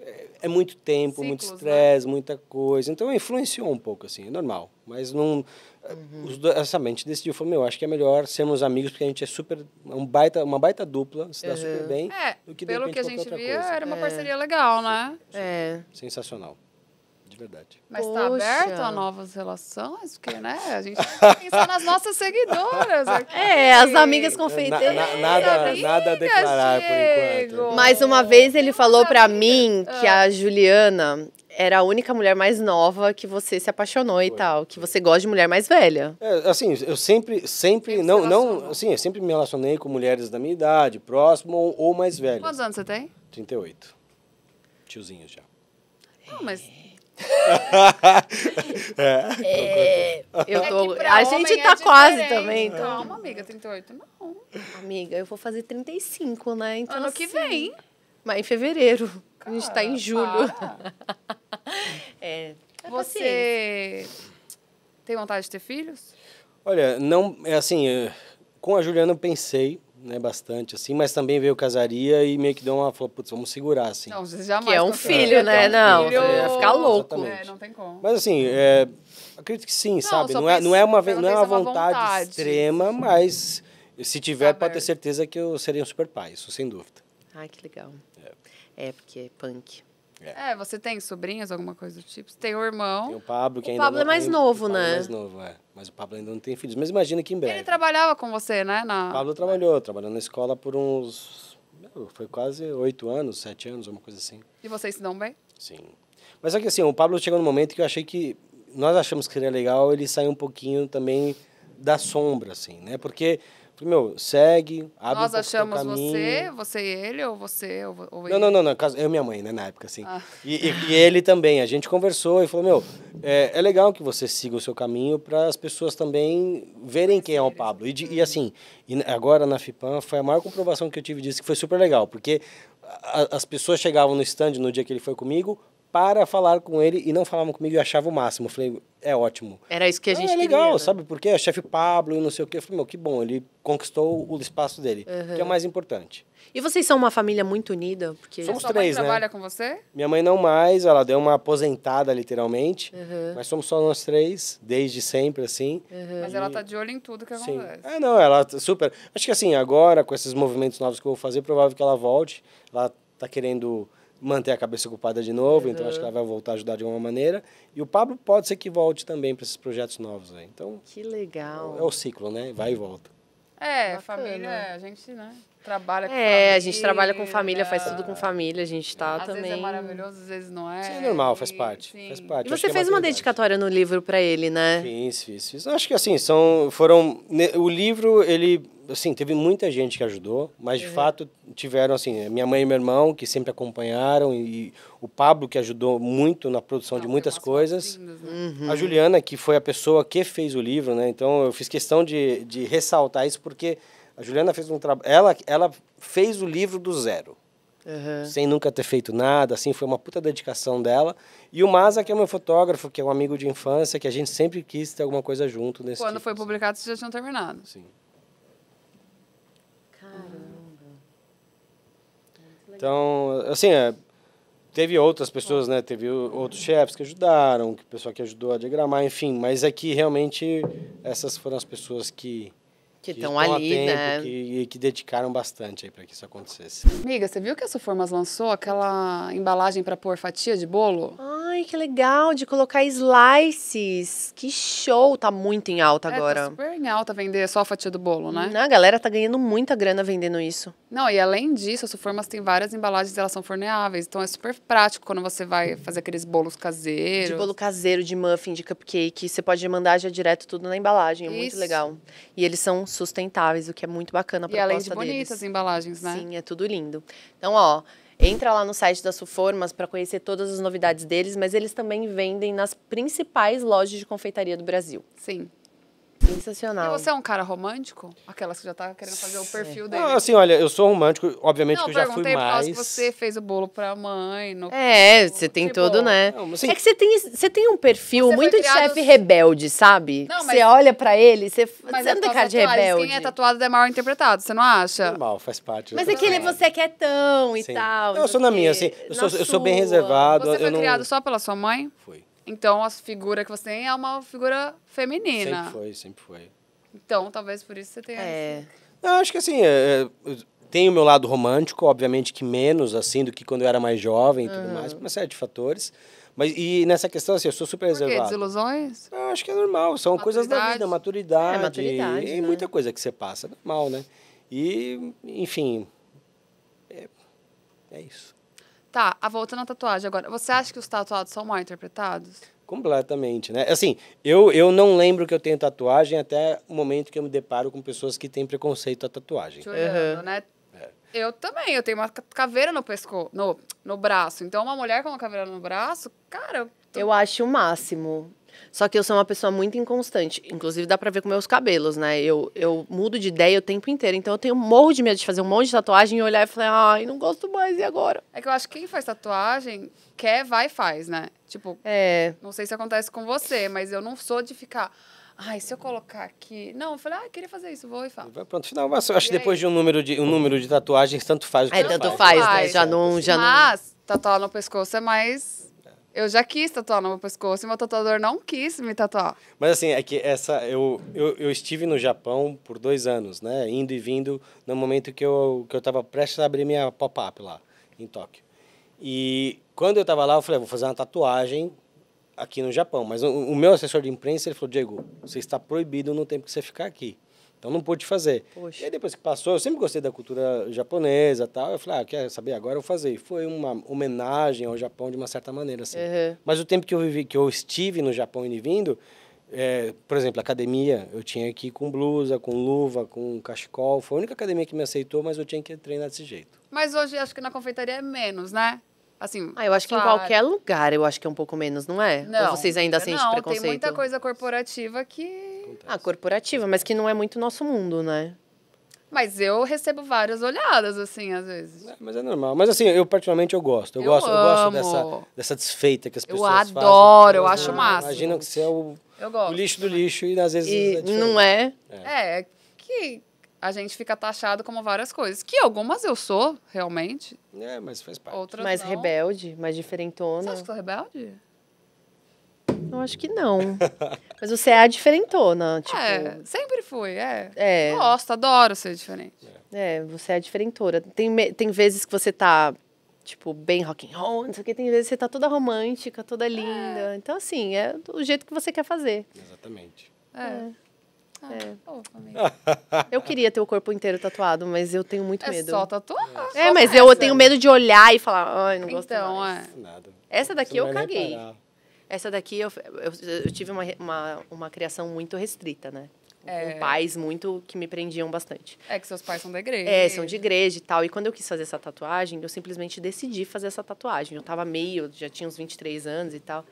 é, é muito tempo, Ciclos, muito né? estresse, né? muita coisa. Então influenciou um pouco assim, é normal, mas não Uhum. Essa mente decidiu, falou, meu, acho que é melhor sermos amigos, porque a gente é super, é um baita, uma baita dupla, se dá uhum. super é. bem. É, do que, pelo repente, que a gente via, coisa. era uma é. parceria legal, né? É. Sensacional. De verdade. Mas está aberto a novas relações? Porque, né, a gente tem tá que pensar nas nossas seguidoras aqui. É, as amigas confeiteiras. Na, na, nada, nada a declarar, Diego. por enquanto. mais uma vez ele falou para mim que a ah. Juliana, era a única mulher mais nova que você se apaixonou Foi. e tal, que você gosta de mulher mais velha. É, assim, eu sempre, sempre, não, não, assim, eu sempre me relacionei com mulheres da minha idade, próximo ou, ou mais velha. Quantos anos você tem? 38. Tiozinho já. Não, mas... é. é. é eu é tô... É a gente tá quase também. Então. Calma, amiga, 38 não. Amiga, eu vou fazer 35, né? Então, ano assim... que vem. Mas em fevereiro. Cara, a gente tá em julho. É, é, é, você tem vontade de ter filhos? Olha, não é assim. É, com a Juliana eu pensei né, bastante, assim, mas também veio casaria e meio que deu uma, falou, putz, vamos segurar, assim. Não, você jamais. Que é um filho, é, né? Não, filho... ficar louco. É, não tem como. Mas assim, é, acredito que sim, não, sabe? Não é, não é uma, não é uma vontade, vontade, extrema, mas se tiver, pode ter certeza que eu seria um super pai, isso sem dúvida. Ai, que legal. É, é porque é punk. É. é. você tem sobrinhas, alguma coisa do tipo? Você tem o irmão. Tem o Pablo, que o ainda Pablo não, é mais é novo, né? É mais novo, é. Mas o Pablo ainda não tem filhos. Mas imagina que em breve. Ele trabalhava com você, né? Na... O Pablo trabalhou, trabalhou na escola por uns. Foi quase oito anos, sete anos, alguma coisa assim. E vocês se dão bem? Sim. Mas é que assim, o Pablo chegou num momento que eu achei que. Nós achamos que seria legal ele sair um pouquinho também da sombra, assim, né? Porque meu, segue, abre Nós um achamos você, você e ele, ou você ou, ou ele? Não, não, não, eu e minha mãe, né, na época, assim. Ah. E, e, e, ele também, a gente conversou e falou, meu, é, é legal que você siga o seu caminho para as pessoas também verem quem é o Pablo. E, de, e assim, agora na FIPAM foi a maior comprovação que eu tive disso, que foi super legal, porque a, as pessoas chegavam no stand no dia que ele foi comigo, para falar com ele e não falavam comigo e achava o máximo. Eu falei, é ótimo. Era isso que a ah, é gente queria. É legal, queria, né? sabe? Porque é chefe Pablo e não sei o quê. Eu falei, meu, que bom, ele conquistou o espaço dele, uhum. que é o mais importante. E vocês são uma família muito unida? Porque... Somos sua três, mãe né? trabalha né? com você? Minha mãe não mais, ela deu uma aposentada, literalmente. Uhum. Mas somos só nós três, desde sempre, assim. Uhum. Mas ela tá de olho em tudo que Sim. acontece. É, não, ela tá super... Acho que assim, agora, com esses movimentos novos que eu vou fazer, provável que ela volte. Ela tá querendo manter a cabeça ocupada de novo, uhum. então acho que ela vai voltar a ajudar de alguma maneira. E o Pablo pode ser que volte também para esses projetos novos. Então, que legal. É o ciclo, né? Vai e volta. É, Bacana. família, a gente, né? Trabalha com é, família, a gente trabalha com família, faz tudo com família, a gente tá às também. Às vezes é maravilhoso, às vezes não é. Isso é normal, faz parte. Sim. Faz parte. E você é fez é uma dedicatória no livro para ele, né? Fiz, fiz, fiz. Acho que assim, são, foram. Né, o livro, ele assim, teve muita gente que ajudou, mas de uhum. fato tiveram, assim, minha mãe e meu irmão, que sempre acompanharam, e o Pablo, que ajudou muito na produção Não, de muitas coisas. Lindas, né? uhum. A Juliana, que foi a pessoa que fez o livro, né? Então, eu fiz questão de, de ressaltar isso, porque a Juliana fez um trabalho... Ela, ela fez o livro do zero. Uhum. Sem nunca ter feito nada, assim, foi uma puta dedicação dela. E o Maza, que é meu fotógrafo, que é um amigo de infância, que a gente sempre quis ter alguma coisa junto nesse Quando tipo, foi publicado, assim. vocês já tinham terminado. Sim. Então, assim, é, teve outras pessoas, né? Teve outros chefes que ajudaram, que o pessoal que ajudou a diagramar, enfim. Mas aqui, é realmente, essas foram as pessoas que... Que estão ali, tempo, né? Que, que dedicaram bastante aí para que isso acontecesse. Amiga, você viu que a Suformas lançou aquela embalagem para pôr fatia de bolo? Ah, Ai, que legal, de colocar slices. Que show, tá muito em alta é, tá agora. Tá super em alta vender só a fatia do bolo, né? Não, a galera tá ganhando muita grana vendendo isso. Não, e além disso, as formas têm várias embalagens, e elas são forneáveis. Então é super prático quando você vai fazer aqueles bolos caseiros. De bolo caseiro, de muffin, de cupcake. Você pode mandar já direto tudo na embalagem. É isso. muito legal. E eles são sustentáveis, o que é muito bacana a proposta deles. E além de bonitas as embalagens, né? Sim, é tudo lindo. Então, ó... Entra lá no site da Suformas para conhecer todas as novidades deles, mas eles também vendem nas principais lojas de confeitaria do Brasil. Sim. Sensacional. E você é um cara romântico? Aquelas que já tá querendo fazer o perfil dele. Não, ah, assim, olha, eu sou romântico, obviamente não, que eu já fui mais. Não, perguntei você fez o bolo pra mãe. No... É, você tem tudo, todo, né? Não, assim... é que você tem, você tem um perfil você muito de chefe os... rebelde, sabe? Não, mas... Você olha pra ele, você, mas você é não tem cara de rebelde. Quem é tatuado é mal interpretado, você não acha? Normal, faz parte. Mas é que ele, é você é quietão e Sim. tal. Não, eu sou na minha, assim, eu, sou, eu sou, bem reservado. Você foi criado só pela sua mãe? Fui. Então, a figura que você tem é uma figura feminina. Sempre foi, sempre foi. Então, talvez por isso você tenha... É. Não, acho que assim, é, é, tem o meu lado romântico, obviamente que menos, assim, do que quando eu era mais jovem e uhum. tudo mais, por uma série de fatores. Mas e nessa questão, assim, eu sou super reservado. Por quê? Desilusões? Eu acho que é normal, são maturidade. coisas da vida, maturidade. É, maturidade. E né? muita coisa que você passa, é normal, né? E, enfim, é, é isso. Tá, a volta na tatuagem agora. Você acha que os tatuados são mal interpretados? Completamente, né? Assim, eu, eu não lembro que eu tenho tatuagem até o momento que eu me deparo com pessoas que têm preconceito à tatuagem. chorando uhum. né? É. Eu também, eu tenho uma caveira no pescoço, no, no braço. Então, uma mulher com uma caveira no braço, cara. Eu, tô... eu acho o máximo. Só que eu sou uma pessoa muito inconstante. Inclusive, dá pra ver com meus cabelos, né? Eu, eu mudo de ideia o tempo inteiro. Então, eu tenho um morro de medo de fazer um monte de tatuagem e olhar e falar, ai, não gosto mais, e agora? É que eu acho que quem faz tatuagem quer, vai e faz, né? Tipo, é. não sei se acontece com você, mas eu não sou de ficar. Ai, se eu colocar aqui. Não, eu falei, ah, eu queria fazer isso, vou e falo. Pronto, final. Mas eu acho que depois de um número de, um número de tatuagens, tanto faz o que É, tanto faz, faz né? Já não. Já mas, não... tatuar no pescoço é mais eu já quis tatuar no meu pescoço e meu tatuador não quis me tatuar. Mas assim, é que essa. Eu, eu, eu estive no Japão por dois anos, né? Indo e vindo no momento que eu, que eu tava prestes a abrir minha pop-up lá, em Tóquio. E quando eu tava lá, eu falei, ah, vou fazer uma tatuagem aqui no Japão. Mas o, o meu assessor de imprensa, ele falou, Diego, você está proibido no tempo que você ficar aqui. Então não pude fazer. Poxa. E aí depois que passou, eu sempre gostei da cultura japonesa tal. Eu falei, ah, quer saber? Agora eu vou fazer. E foi uma homenagem ao Japão de uma certa maneira, assim. Uhum. Mas o tempo que eu vivi, que eu estive no Japão indo e vindo, é, por exemplo, academia, eu tinha que ir com blusa, com luva, com cachecol. Foi a única academia que me aceitou, mas eu tinha que treinar desse jeito. Mas hoje acho que na confeitaria é menos, né? Assim, ah, eu acho claro. que em qualquer lugar eu acho que é um pouco menos, não é? Não, Ou vocês ainda sentem não, preconceito? Não, tem muita coisa corporativa que... Acontece. Ah, corporativa, mas que não é muito nosso mundo, né? Mas eu recebo várias olhadas, assim, às vezes. É, mas é normal. Mas assim, eu particularmente eu gosto. Eu, eu gosto, amo. eu gosto dessa, dessa desfeita que as pessoas fazem. Eu adoro, eu acho massa. Imagina que você é o, o lixo do lixo e às vezes. E é não é? É, é que a gente fica taxado como várias coisas. Que algumas eu sou, realmente. É, mas faz parte. Outras mais não. rebelde, mais diferentona. Você acha que sou rebelde? Eu acho que não. mas você é a diferentona, é, tipo... É, sempre fui, é. é. Gosto, adoro ser diferente. É, é você é a diferentora. Tem, tem vezes que você tá, tipo, bem rock and roll, não sei o que. Tem vezes que você tá toda romântica, toda é. linda. É. Então, assim, é o jeito que você quer fazer. Exatamente. é. é. É. Eu queria ter o corpo inteiro tatuado, mas eu tenho muito é medo. É só tatuar. É, só é, mas eu tenho medo de olhar e falar, ai, não então, gosto então, mais. É. Essa daqui eu caguei. Essa daqui eu, eu, eu, tive uma, uma, uma criação muito restrita, né? É. Com pais muito que me prendiam bastante. É que seus pais são da igreja. É, são de igreja e tal. E quando eu quis fazer essa tatuagem, eu simplesmente decidi fazer essa tatuagem. Eu tava meio, já tinha uns 23 anos e tal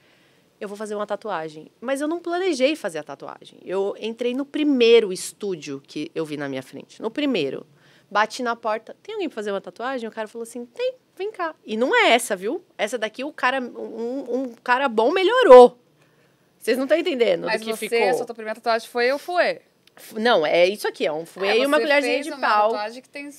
eu vou fazer uma tatuagem. Mas eu não planejei fazer a tatuagem. Eu entrei no primeiro estúdio que eu vi na minha frente. No primeiro. Bati na porta. Tem alguém pra fazer uma tatuagem? O cara falou assim: tem, vem cá. E não é essa, viu? Essa daqui, o cara, um, um cara bom melhorou. Vocês não estão entendendo Mas do que você, ficou. Mas a sua primeira tatuagem foi eu foi. Não, é isso aqui, é um fuê é, e uma colherzinha de pau. Uma tatuagem que tem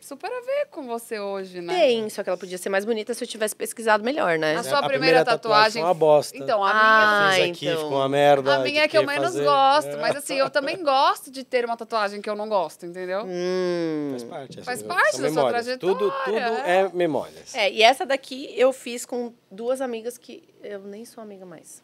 super a ver com você hoje, né? Tem, só que ela podia ser mais bonita se eu tivesse pesquisado melhor, né? A é, sua a primeira, primeira, tatuagem. tatuagem uma bosta. Então, a ah, minha. Fiz então. aqui, ficou uma merda. A minha é que eu menos fazer. gosto. Mas é. assim, eu também gosto de ter uma tatuagem que eu não gosto, entendeu? Hum. Faz parte. Faz parte da memórias. sua trajetória. Tudo, tudo é. é memórias. É, e essa daqui eu fiz com duas amigas que eu nem sou amiga mais.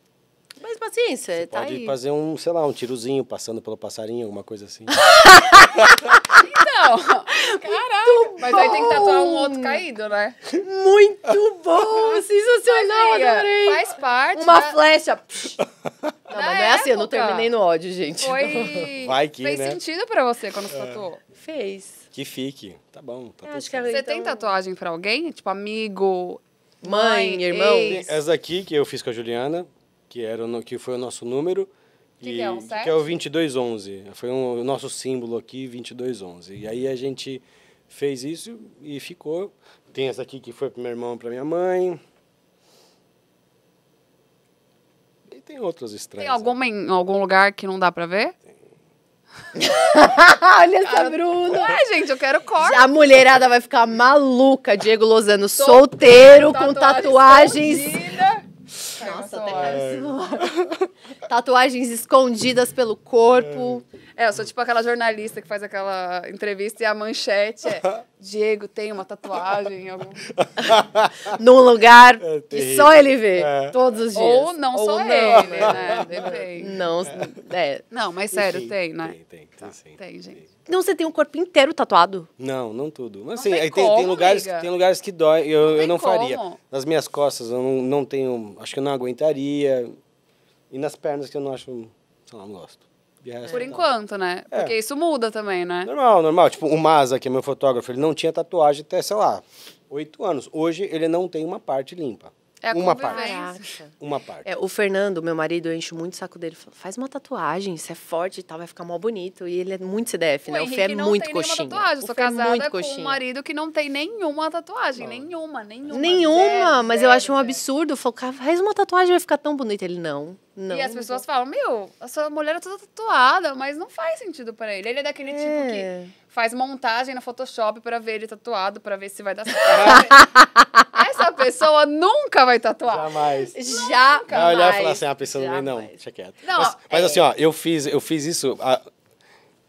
Mas paciência, Você tá pode aí. fazer um, sei lá, um tirozinho passando pelo passarinho, alguma coisa assim. Então, Caralho. Mas aí tem que tatuar um outro caído, né? Muito bom! Sensacional, Mas, adorei! Faz parte. Uma flecha. Não, não é assim, eu não terminei no ódio, gente. Foi. Vai que, Fez né? sentido pra você quando você é. tatuou? Fez. Que fique. Tá bom. Tá acho que você então... tem tatuagem pra alguém? Tipo, amigo, mãe, mãe irmão? Ex. Essa aqui que eu fiz com a Juliana, que, era o, que foi o nosso número. Que, que, é um Que é o 2211. Foi um, o nosso símbolo aqui, 2211. E aí a gente fez isso e ficou. Tem essa aqui que foi pro meu irmão, para minha mãe. E tem outras estranhas. Tem alguma em algum lugar que não dá para ver? Olha essa Bruna. Ai, gente, eu quero corte. A mulherada vai ficar maluca, Diego Lozano, Tô, solteiro, com tatuagens. Escondida. Nossa, até tatuagens escondidas pelo corpo. É. é. eu sou tipo aquela jornalista que faz aquela entrevista e a manchete é Diego tem uma tatuagem em algum... num lugar é que só ele vê é. todos os dias. Ou não Ou só não. ele, né? Depende. Não, é. é. não, mas sério, Enfim, tem, né? Tem, tem, tem, tá, sim. Tem, gente. Não, você tem o corpo inteiro tatuado? Não, não tudo. Mas assim, tem, tem, lugares, tem lugares que dói. Eu não, eu não faria. Nas minhas costas, eu não, não tenho. Acho que eu não aguentaria. E nas pernas que eu não acho, sei lá, não gosto. Resto, Por enquanto, né? É. Porque é. isso muda também, né? Normal, normal. Tipo, o Maza, que é meu fotógrafo, ele não tinha tatuagem até, sei lá, oito anos. Hoje ele não tem uma parte limpa. É uma parte. Uma parte. É, o Fernando, meu marido, eu encho muito o saco dele. Falo, Faz uma tatuagem, isso é forte e tal, vai ficar mó bonito. E ele é muito CDF, né? o Fê é muito coxinha. Tatuagem. Eu Fê é casada é muito com um marido que não tem nenhuma tatuagem. Nenhuma, nenhuma. Nenhuma, zero, mas zero, eu acho um absurdo. Eu faz uma tatuagem, vai ficar tão bonito. Ele, não. Não. E as pessoas falam, meu, a sua mulher é toda tatuada, mas não faz sentido para ele. Ele é daquele é. tipo que faz montagem no Photoshop para ver ele tatuado, para ver se vai dar certo pessoa nunca vai tatuar. Jamais. Já. Vai olhar e falar assim, ah, a pessoa não, não, deixa quieto. Não, mas, mas é... assim, ó, eu fiz, eu fiz isso. A,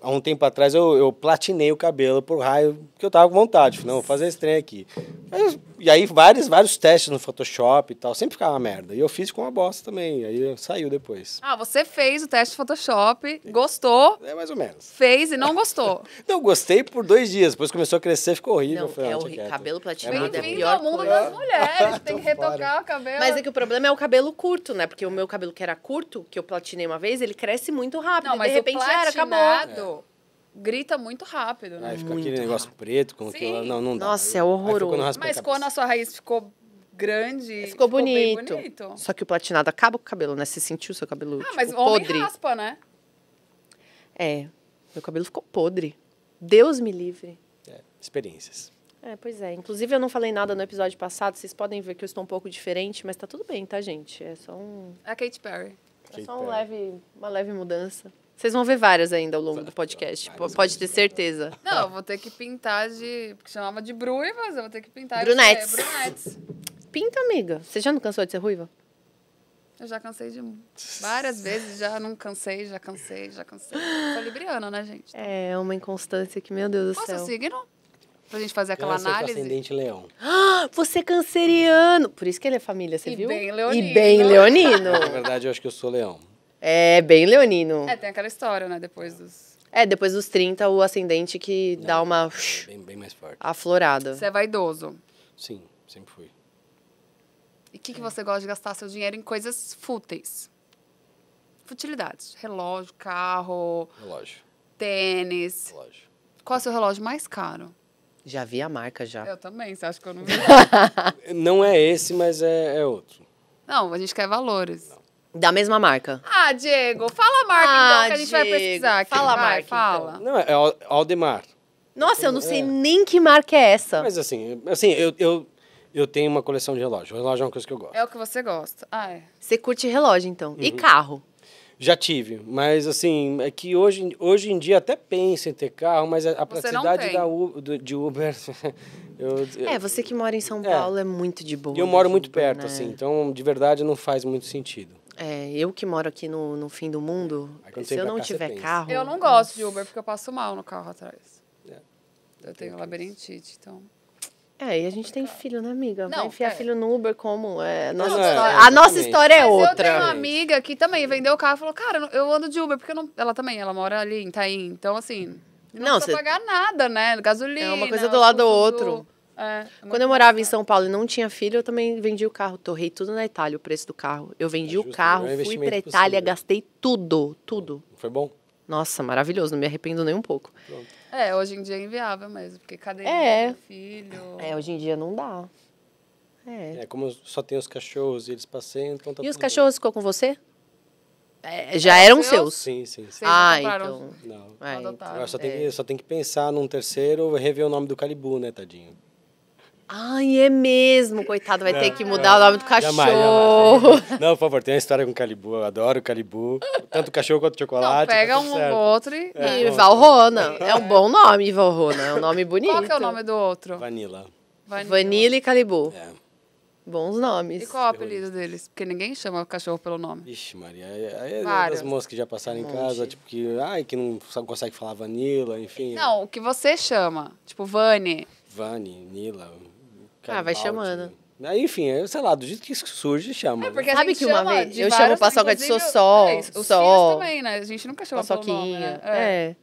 há um tempo atrás eu, eu platinei o cabelo por raio, porque eu tava com vontade. Não, vou fazer esse trem aqui. Mas, e aí vários, vários testes no Photoshop e tal, sempre ficava uma merda. E eu fiz com uma bosta também, aí saiu depois. Ah, você fez o teste Photoshop, é. gostou. É, mais ou menos. Fez e não gostou. não, gostei por dois dias, depois começou a crescer, ficou horrível. Não, falei, ah, é horrível, cabelo é platinado é, é pior. mundo das mulheres, tem que retocar o cabelo. Mas é que o problema é o cabelo curto, né? Porque o meu cabelo que era curto, que eu platinei uma vez, ele cresce muito rápido. Não, mas de repente era, acabou. É grita muito rápido. Né? Aí fica muito aquele negócio rápido. preto, com aquilo. Não, não dá. Nossa, é horroroso. Mas quando a sua raiz ficou grande. Ficou, ficou bonito. bonito. Só que o platinado acaba com o cabelo, né? Você sentiu o seu cabelo ah, tipo, mas podre. Homem raspa, né? É. Meu cabelo ficou podre. Deus me livre. É, experiências. É, pois é. Inclusive, eu não falei nada no episódio passado. Vocês podem ver que eu estou um pouco diferente, mas tá tudo bem, tá, gente? É só um. É a Kate Perry. É Kate só um Perry. leve, uma leve mudança. Vocês vão ver várias ainda ao longo do podcast. Pode ter certeza. Não, eu vou ter que pintar de. Porque chamava de bruivas, eu vou ter que pintar brunetes. de. É, brunetes. Pinta, amiga. Você já não cansou de ser ruiva? Eu já cansei de várias vezes, já não cansei, já cansei, já cansei. Tô libriana, né, gente? É, uma inconstância que, meu Deus do Nossa, céu. Nossa, signo? Pra gente fazer aquela Câncer análise. Com ascendente leão. Ah, você é canceriano! Por isso que ele é família, você e viu? Bem leonino. E bem leonino. Na verdade, eu acho que eu sou leão. É bem leonino. É, tem aquela história, né? Depois dos. É, depois dos 30, o ascendente que Não, dá uma. É bem, bem mais forte. Aflorada. Você é vaidoso? Sim, sempre fui. E o que, que você gosta de gastar seu dinheiro em coisas fúteis? Futilidades. Relógio, carro. Relógio. Tênis. Relógio. Qual é o seu relógio mais caro? Já vi a marca já. Eu também, você acha que eu não vi? não é esse, mas é, é outro. Não, a gente quer valores. Da mesma marca. Ah, Diego, fala a marca ah, então que a gente Diego, vai pesquisar aqui. Fala a marca, então. fala. Então. Não, é Aldemar. Nossa, eu não é. sei nem que marca é essa. Mas assim, assim eu, eu, eu tenho uma coleção de relógio. relógio é uma coisa que eu gosto. É o que você gosta. Ah, é. Você curte relógio, então. Uhum. E carro? Já tive, mas assim, é que hoje, hoje em dia até pensa em ter carro, mas a, a praticidade da Uber, de Uber. eu, eu, é, você que mora em São é. Paulo é, muito de boa. Eu moro muito Uber, né? perto, né? assim, então de verdade não faz muito sentido. É, eu que moro aqui no, no fim do mundo, é. se eu não tiver carro. Eu não gosto de Uber porque eu passo mal no carro atrás. É. Eu tenho labirintite, então. É, e a gente tem filho, né, amiga? Não, Vai enfiar é. filho no Uber como? É, nossa não, história, a nossa história é Mas outra. Eu tenho uma amiga que também vendeu o carro e falou: Cara, eu ando de Uber, porque não... ela também, ela mora ali em Taim. Então, assim, não, não precisa cê... pagar nada, né? Gasolina. É uma coisa do lado do outro. É, é Quando eu morava em São Paulo e não tinha filho, eu também vendi o carro. Torrei tudo na Itália, o preço do carro. Eu vendi é justo, o carro, é fui para Itália, possível. gastei tudo, tudo. Foi bom? Nossa, maravilhoso, não me arrependo nem um pouco. Pronto. É, hoje em dia é inviável mesmo, porque cadê é. filho? É, hoje em dia não dá. É. é, como só tem os cachorros e eles passeiam, então tá E os cachorros bem. ficou com você? É, já é eram seus? seus? Sim, sim. sim. Ah, então. Não. É, então. Só, tem que, só tem que pensar num terceiro, rever o nome do Calibu, né, tadinho? Ai, é mesmo, coitado, vai não, ter que mudar não, o nome do cachorro. Jamais, jamais. Não, por favor, tem uma história com o Calibu, eu adoro o Calibu, tanto o cachorro quanto o chocolate. Não, tá pega tá um certo. outro e... É, e Valrona, é um bom nome, Valrona, é um nome bonito. Qual que é o nome do outro? Vanilla. Vanilla, Vanilla e Calibu. É. Bons nomes. E qual é o apelido deles? Porque ninguém chama o cachorro pelo nome. Vixe, Maria. Aí as moças que já passaram um em casa, tipo, que, ai, que não consegue falar Vanilla, enfim. Não, o que você chama. Tipo, Vani. Vani, Nila, ah, vai chamando. Aí, enfim, eu, é, sei lá, do jeito que isso surge, chama. É, né? porque Sabe que uma vez eu chamo paçoca de sossol. é, isso, sol. também, né? A gente nunca chama Paçoquinha. né? é. é.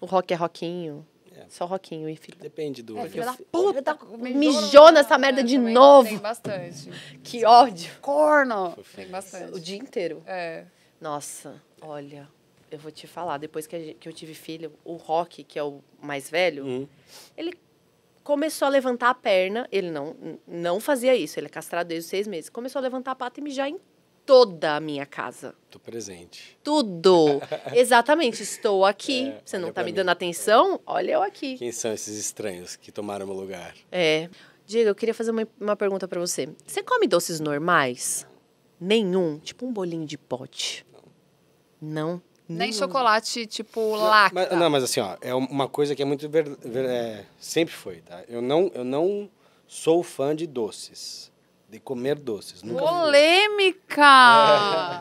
O rock é rockinho. É. Só rockinho e filho. Depende do. É, filho da puta, tá mijou nessa merda né? de novo. Tem bastante. Que ódio. Corno. Tem bastante. O dia inteiro. É. Nossa, olha, eu vou te falar, depois que, gente, que eu tive filho, o rock, que é o mais velho, hum. ele começou a levantar a perna. Ele não, não fazia isso, ele é castrado desde os seis meses. Começou a levantar a pata e mijar em toda a minha casa. Tô presente. Tudo. Exatamente, estou aqui. É, Você não tá me mim. dando atenção? Olha eu aqui. Quem são esses estranhos que tomaram meu lugar? É. Diego, eu queria fazer uma, uma pergunta para você. Você come doces normais? Nenhum? Tipo um bolinho de pote? Não. Não? Nem hum. chocolate tipo lacta. Mas, não, mas assim, ó, é uma coisa que é muito ver, ver, é, sempre foi, tá? Eu não, eu não sou fã de doces. De comer doces. Nunca Polêmica!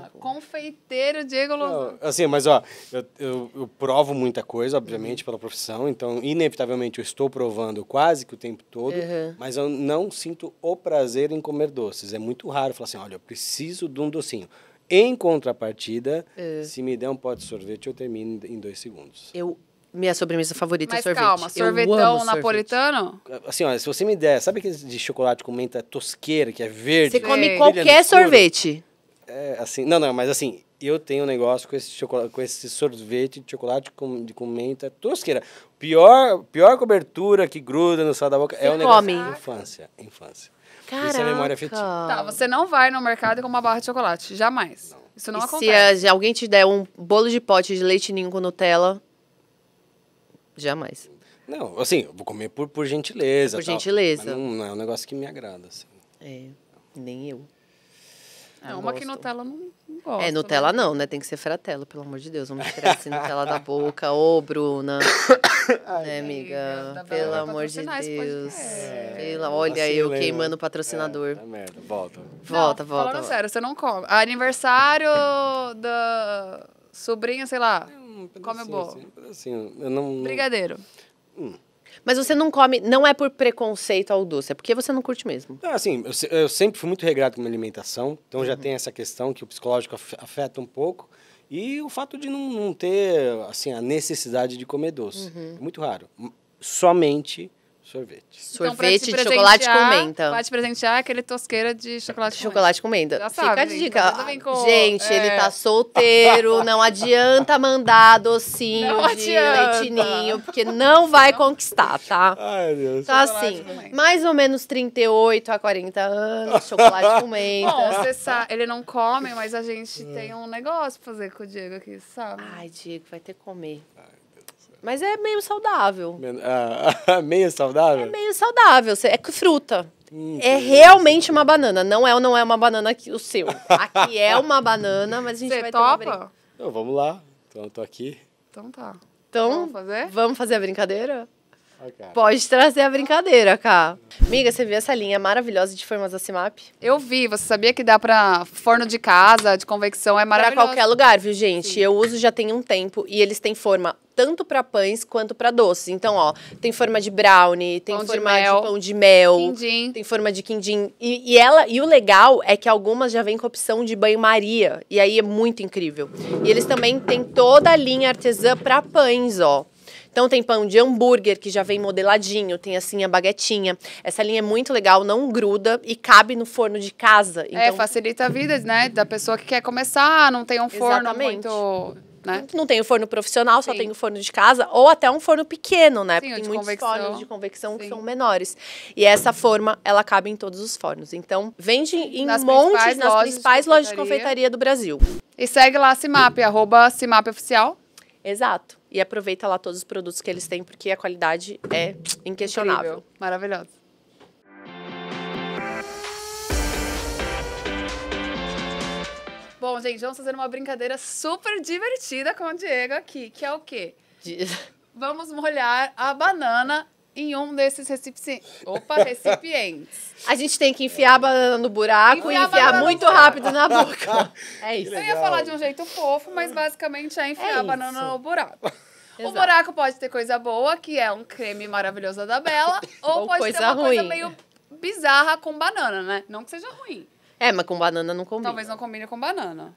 É. Confeiteiro Diego Lozano. Assim, mas ó, eu, eu, eu, provo muita coisa, obviamente, pela profissão. Então, inevitavelmente, eu estou provando quase que o tempo todo. Uhum. Mas eu não sinto o prazer em comer doces. É muito raro falar assim, olha, eu preciso de um docinho. Em contrapartida, é. se me der um pote de sorvete, eu termino em dois segundos. Eu minha sobremesa favorita é Mas é sorvete. calma, sorvetão napolitano? Sorvete. Assim, olha, se você me der, sabe aquele de chocolate com menta tosqueira, que é verde? Você come é. qualquer sorvete. É, assim, não, não, mas assim, eu tenho um negócio com esse, chocolate, com esse sorvete de chocolate com, de, com menta tosqueira. Pior, pior cobertura que gruda no sal da boca é Você é um come. Infância, infância. Caraca. Isso é memória afetiva. Tá, você não vai no mercado com uma barra de chocolate. Jamais. Não. Isso não e acontece. Se alguém te der um bolo de pote de leitinho com Nutella, jamais. Não, assim, eu vou comer por, por gentileza. Por tal, gentileza. Não, não, é um negócio que me agrada, assim. É, nem eu. É, uma que Nutella não, não gosta. É, Nutella né? não, né? Tem que ser Fratello, pelo amor de Deus. Vamos tirar esse Nutella da boca. Ô, Bruna. Ai, né, amiga? pelo amor de Deus. É. Pela, olha assim, eu queimando o né? patrocinador. É, tá merda. Volta. Volta, não, volta. Falando volta. sério, você não come. Aniversário da sobrinha, sei lá. É, um come boa. Assim, um eu não, Brigadeiro. Hum. Mas você não come, não é por preconceito ao doce, é porque você não curte mesmo. Ah, assim, eu, eu sempre fui muito regrado com a alimentação, então uhum. já tem essa questão que o psicológico afeta um pouco. E o fato de não, não ter, assim, a necessidade de comer doce. Uhum. É muito raro. Somente Sorvete. Então, Sorvete de chocolate com menta. Pode presentear aquele tosqueira de chocolate com Chocolate com menta. Já Fica sabe, a dica. Então, com... Gente, é. ele tá solteiro, não adianta mandar docinho não de leitinho, porque não vai não. conquistar, tá? Ai, Deus. Então, assim, mais ou menos 38 a 40 anos, chocolate com menta. Bom, você sabe, ele não come, mas a gente é. tem um negócio pra fazer com o Diego aqui, sabe? Ai, Diego, vai ter que comer. Mas é meio saudável. Ah, ah, meio saudável? É meio saudável. É fruta. Hum, é realmente uma banana. Não é ou não é uma banana aqui, o seu. Aqui é uma banana, mas a gente vai topa? ter uma não, Vamos lá. Então, eu tô aqui. Então tá. Então, vamos fazer, vamos fazer a brincadeira? Okay. Pode trazer a brincadeira, cá. Amiga, você viu essa linha maravilhosa de formas da CIMAP? Eu vi. Você sabia que dá para forno de casa, de convecção, é maravilhoso. Pra qualquer lugar, viu, gente? Sim. Eu uso já tem um tempo e eles têm forma tanto para pães quanto para doces. Então, ó, tem forma de brownie, tem pão forma de, de, pão de mel, quindim. tem forma de quindim. E, e, ela e o legal é que algumas já vêm com opção de banho-maria, e aí é muito incrível. E eles também têm toda a linha artesã para pães, ó. Então tem pão de hambúrguer que já vem modeladinho, tem assim a baguetinha. Essa linha é muito legal, não gruda e cabe no forno de casa. É, então... É, facilita a vida, né, da pessoa que quer começar, não tem um forno Exatamente. muito né? Não tem o forno profissional, Sim. só tem o forno de casa, ou até um forno pequeno, né? Sim, Porque tem muitos convecção. fornos de convecção Sim. que são menores. E essa forma, ela cabe em todos os fornos. Então, vende em nas montes principais nas lojas principais de lojas de confeitaria do Brasil. E segue lá a Cimap, arroba Cimap Oficial. Exato. E aproveita lá todos os produtos que eles têm, porque a qualidade é inquestionável. Incrível. Maravilhosa. Bom, gente, vamos fazer uma brincadeira super divertida com o Diego aqui, que é o quê? Vamos molhar a banana em um desses recipientes. Opa, recipientes. A gente tem que enfiar a banana no buraco enfiar e enfiar muito rápido na boca. É isso. Eu ia falar de um jeito fofo, mas basicamente é enfiar é a banana no buraco. Exato. O buraco pode ter coisa boa, que é um creme maravilhoso da Bela, ou, ou pode ter uma ruim. coisa meio bizarra com banana, né? Não que seja ruim. É, mas com banana não combina. Talvez não combine com banana.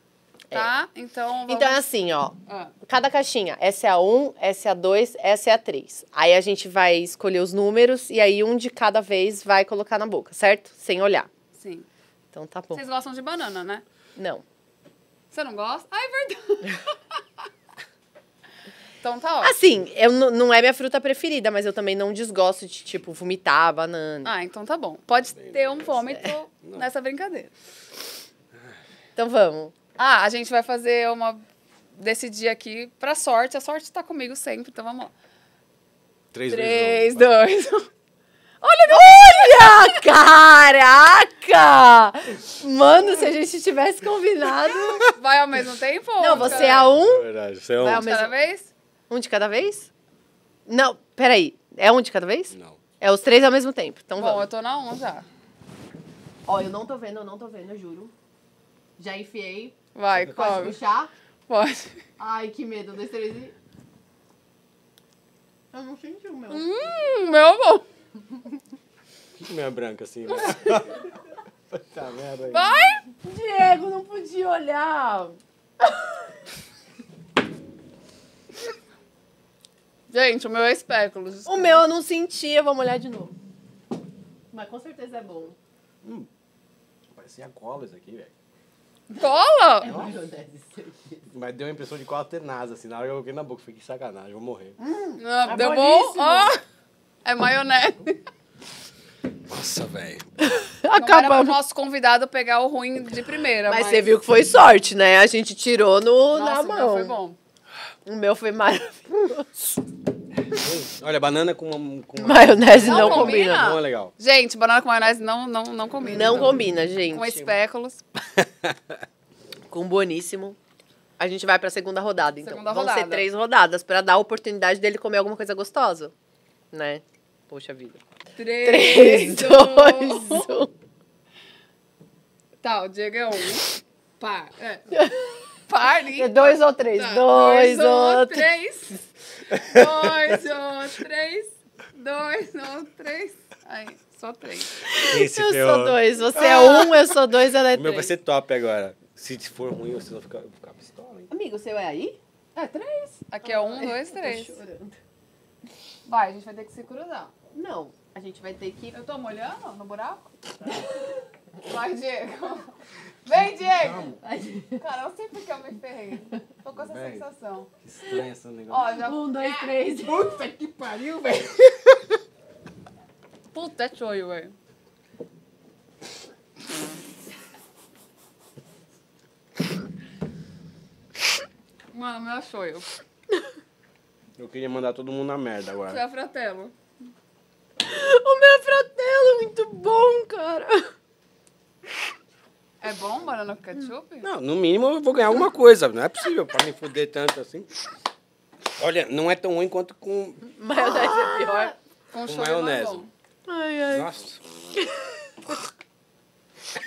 É. Tá? É. Então. Vamos... Então é assim, ó. Ah. Cada caixinha. Essa é a 1, essa é a 2, essa é a 3. Aí a gente vai escolher os números e aí um de cada vez vai colocar na boca, certo? Sem olhar. Sim. Então tá bom. Vocês gostam de banana, né? Não. Você não gosta? Ah, é verdade. Então tá ótimo. Assim, eu não é minha fruta preferida, mas eu também não desgosto de, tipo, vomitar banana. Ah, então tá bom. Pode ter um vômito é. nessa brincadeira. Então vamos. Ah, a gente vai fazer uma. Decidir aqui pra sorte. A sorte tá comigo sempre, então vamos lá. 3, 3 2, 1. 2, 1. Olha, Olha, caraca! Mano, se a gente tivesse combinado. Vai ao mesmo tempo? Não, você é a um. É verdade, você é um. Vai ao mesmo... Cada vez? Um de cada vez? Não, peraí. É um de cada vez? Não. É os três ao mesmo tempo. Então Bom, vamos. eu tô na um já. Ó, eu não tô vendo, eu não tô vendo, eu juro. Já enfiei. Vai, Pode come. puxar? Pode. Ai, que medo. Um, dois, três e... Eu não senti o meu. Hum, meu amor. que minha branca assim? Né? tá merda aí. Vai! Diego, não podia olhar. Gente, o meu é espéculos. O meu eu não senti, eu vou molhar de novo. Mas com certeza é bom. Hum, parecia cola isso aqui, velho. Cola? É maionese né? Mas deu a impressão de cola tenaz, assim. Na hora que eu coloquei na boca, fiquei sacanagem, vou morrer. Hum, é deu bom? é maionese. Nossa, velho. Acabamos. o nosso convidado pegar o ruim de primeira. Mas, mas, você viu que foi sorte, né? A gente tirou no, Nossa, na mão. foi bom. O meu foi maravilhoso. Olha, banana com, com maionese não, não combina. combina. Não é legal. Gente, banana com maionese não, não, não combina. Não, não combina, gente. Com espéculos. com boníssimo. A gente vai para a segunda rodada, então. Segunda Vão rodada. ser três rodadas para dar a oportunidade dele comer alguma coisa gostosa, né? Poxa vida. Três, três dois, um. Tá, o Diego é um. Pá. É. par, é Dois ou três. Tá. Dois, dois, ou três. dois ou três. Dois ou três. Aí, só três. Esse eu teu... sou dois. Você ah. é um, eu sou dois, ela é o três. Meu vai ser top agora. Se for ruim, vocês vão ficar, ficar pistola. Hein? Amigo, você seu é aí? É três. Aqui é um, Ai, dois, três. Vai, a gente vai ter que se cruzar. Não, a gente vai ter que. Eu tô molhando no buraco? Vai, Diego. Vem, Diego! Cara, eu sempre que eu me ferrei. Tô com essa véio, sensação. Que estranho esse negócio. Ó, já... Um, dois, três. É. Puta que pariu, velho. Puta, é choio, velho. Mano, meu sonho. É eu queria mandar todo mundo na merda agora. Seu é fratelo. O meu fratelo, muito bom, cara. É bom banana com ketchup? Não, no mínimo eu vou ganhar alguma coisa. Não é possível pra me fuder tanto assim. Olha, não é tão ruim quanto com, Maionese é pior. Ah, com, com é maionese. Ai, ai. Nossa.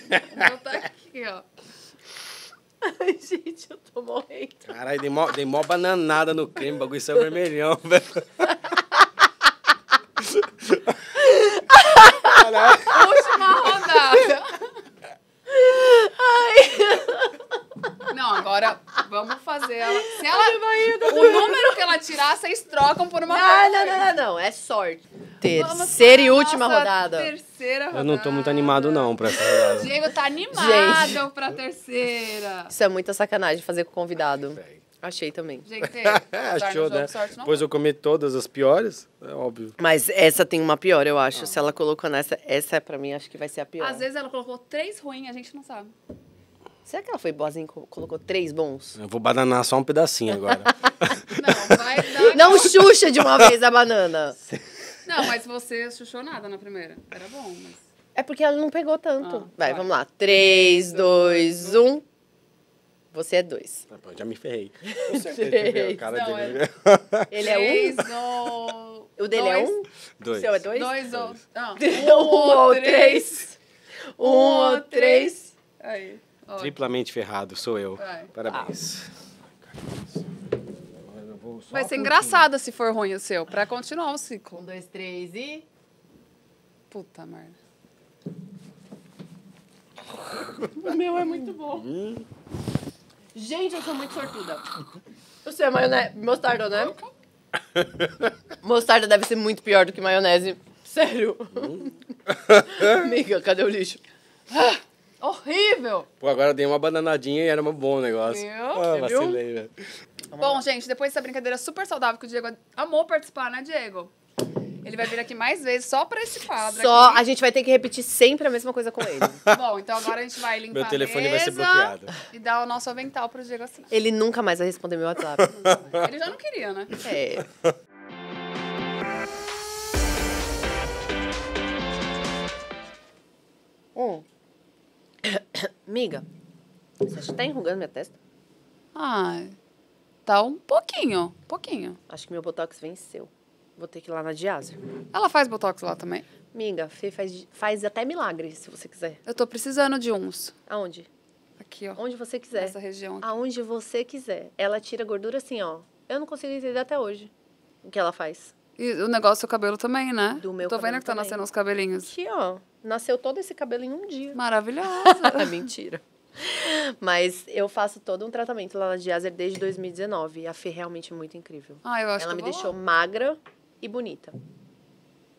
Então tá aqui, ó. Ai, gente, eu tô morrendo. Caralho, dei mó, dei mó bananada no creme, o bagulho saiu é vermelhão, velho. não, agora vamos fazer ela. Se ela o número que ela tirar, vocês trocam por uma não, não, não, não, não, é sorte. Terceira e última rodada. Terceira rodada. Eu não tô muito animado, não, pra essa rodada. Diego tá animado Gente. pra terceira. Isso é muita sacanagem fazer com o convidado. Ai, Achei também. Gente, Achou, né? Sorte, Depois eu comi todas as piores, é óbvio. Mas essa tem uma pior, eu acho. Ah. Se ela colocou nessa, essa é pra mim acho que vai ser a pior. Às vezes ela colocou três ruins, a gente não sabe. Será que ela foi boazinha e colocou três bons? Eu vou bananar só um pedacinho agora. não, vai dar. Não xuxa de uma vez a banana. Não, mas você chuchou nada na primeira. Era bom, mas. É porque ela não pegou tanto. Ah, vai, vai, vamos lá. Três, dois, um. Você é dois. Ah, já me ferrei. Com certeza. a cara não, é Ele é um? Três ou... O dele é dois. é um? Dois. O seu é dois? Dois ou... Não. Ah, um, um ou três. Um ou três. Aí. Ótimo. Triplamente ferrado sou eu. Vai. Parabéns. Ah. Vai ser engraçado se for ruim o seu, pra continuar o ciclo. Um, dois, três e. Puta merda. O meu é muito bom. Gente, eu sou muito sortuda. você é maionese. Mostarda, né? Mostarda deve ser muito pior do que maionese. Sério. Hum. Amiga, cadê o lixo? Ah! Horrível! Pô, agora eu dei uma bananadinha e era um bom negócio. Viu? Ah, vacilei, velho. Bom, gente, depois dessa brincadeira super saudável que o Diego amou participar, né, Diego? Ele vai vir aqui mais vezes só pra esse quadro. Só, aqui. a gente vai ter que repetir sempre a mesma coisa com ele. Bom, então agora a gente vai limpar Meu telefone a mesa vai ser bloqueado. E dar o nosso avental pro Diego assinar. Ele nunca mais vai responder meu WhatsApp. ele já não queria, né? É. Um. Miga, você está enrugando minha testa? Ah, tá um pouquinho, pouquinho. Acho que meu Botox venceu. Vou ter que ir lá na Diásia. Ela faz Botox lá também? Miga, Fê faz, faz até milagre, se você quiser. Eu tô precisando de uns. Aonde? Aqui, ó. Onde você quiser. Essa região aqui. Aonde você quiser. Ela tira gordura assim, ó. Eu não consigo entender até hoje o que ela faz. E o negócio do cabelo também, né? Do meu Tô vendo que tá nascendo uns cabelinhos. Aqui, ó. Nasceu todo esse cabelo em um dia. Maravilhosa. Mentira. Mas eu faço todo um tratamento lá na Diazer desde 2019. E a Fê é realmente é muito incrível. Ah, eu acho Ela que me deixou magra e bonita.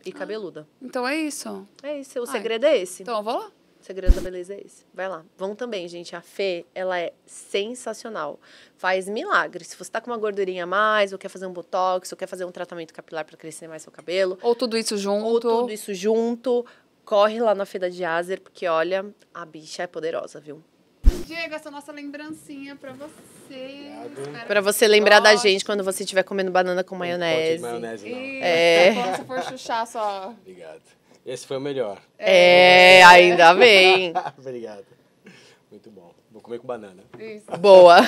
E ah, cabeluda. Então é isso. É isso. O Ai. segredo é esse. Então vou lá. O segredo da beleza é esse. Vai lá. Vão também, gente. A Fê, ela é sensacional. Faz milagres. Se você tá com uma gordurinha a mais, ou quer fazer um botox, ou quer fazer um tratamento capilar para crescer mais seu cabelo. Ou tudo isso junto. Ou tudo isso junto corre lá na Feira de Azer, porque olha, a bicha é poderosa, viu? Diego, essa nossa lembrancinha pra você. Pra você lembrar da gente quando você estiver comendo banana com maionese. Não pode maionese, não. Isso, é. Quando tá você for chuchar só. Obrigado. Esse foi o melhor. É, é. ainda bem. Obrigado. Muito bom. Vou comer com banana. Isso. Boa.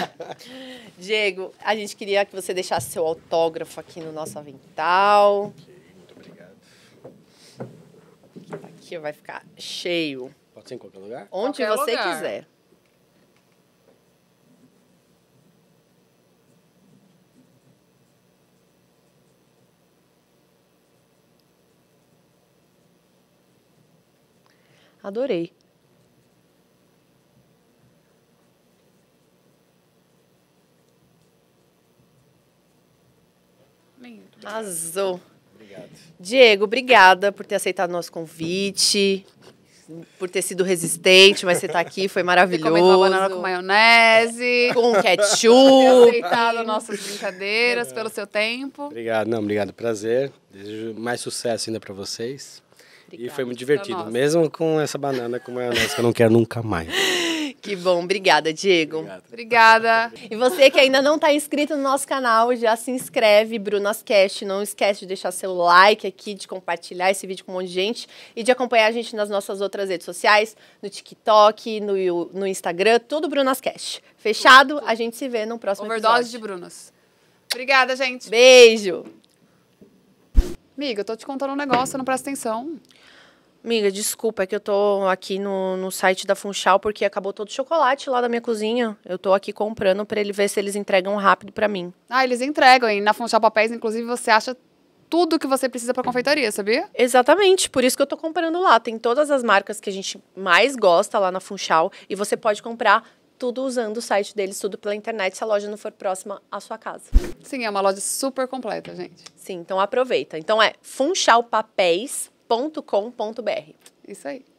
Diego, a gente queria que você deixasse seu autógrafo aqui no nosso avental. Okay. aqui vai ficar cheio. Pode ser em qualquer lugar? Onde qualquer você lugar. quiser. Adorei. Lindo. Obrigado. Diego, obrigada por ter aceitado nosso convite por ter sido resistente, mas você está aqui, foi maravilhoso. Você a banana com maionese. É, com ketchup. aceitado nossas brincadeiras, pelo seu tempo. Obrigado, não, obrigado, prazer. Desejo mais sucesso ainda para vocês. Obrigada, e foi muito divertido, mesmo com essa banana com maionese, que eu não quero nunca mais. Que bom, obrigada, Diego. Obrigado. Obrigada. E você que ainda não está inscrito no nosso canal, já se inscreve, Brunas Cast. Não esquece de deixar seu like aqui, de compartilhar esse vídeo com um monte de gente e de acompanhar a gente nas nossas outras redes sociais, no TikTok, no, no Instagram, tudo Brunas Cast. Fechado? A gente se vê no próximo Overdose episódio. de Brunas. Obrigada, gente. Beijo. Amiga, eu tô te contando um negócio, não presta atenção. Amiga, desculpa, é que eu tô aqui no, no site da Funchal porque acabou todo o chocolate lá da minha cozinha. Eu tô aqui comprando para ele ver se eles entregam rápido para mim. Ah, eles entregam, e na Funchal Papéis, inclusive, você acha tudo que você precisa para confeitaria, sabia? Exatamente, por isso que eu tô comprando lá. Tem todas as marcas que a gente mais gosta lá na Funchal e você pode comprar tudo usando o site deles, tudo pela internet, se a loja não for próxima à sua casa. Sim, é uma loja super completa, gente. Sim, então aproveita. Então é Funchal Papéis ponto www.ponto.com.br. Isso aí.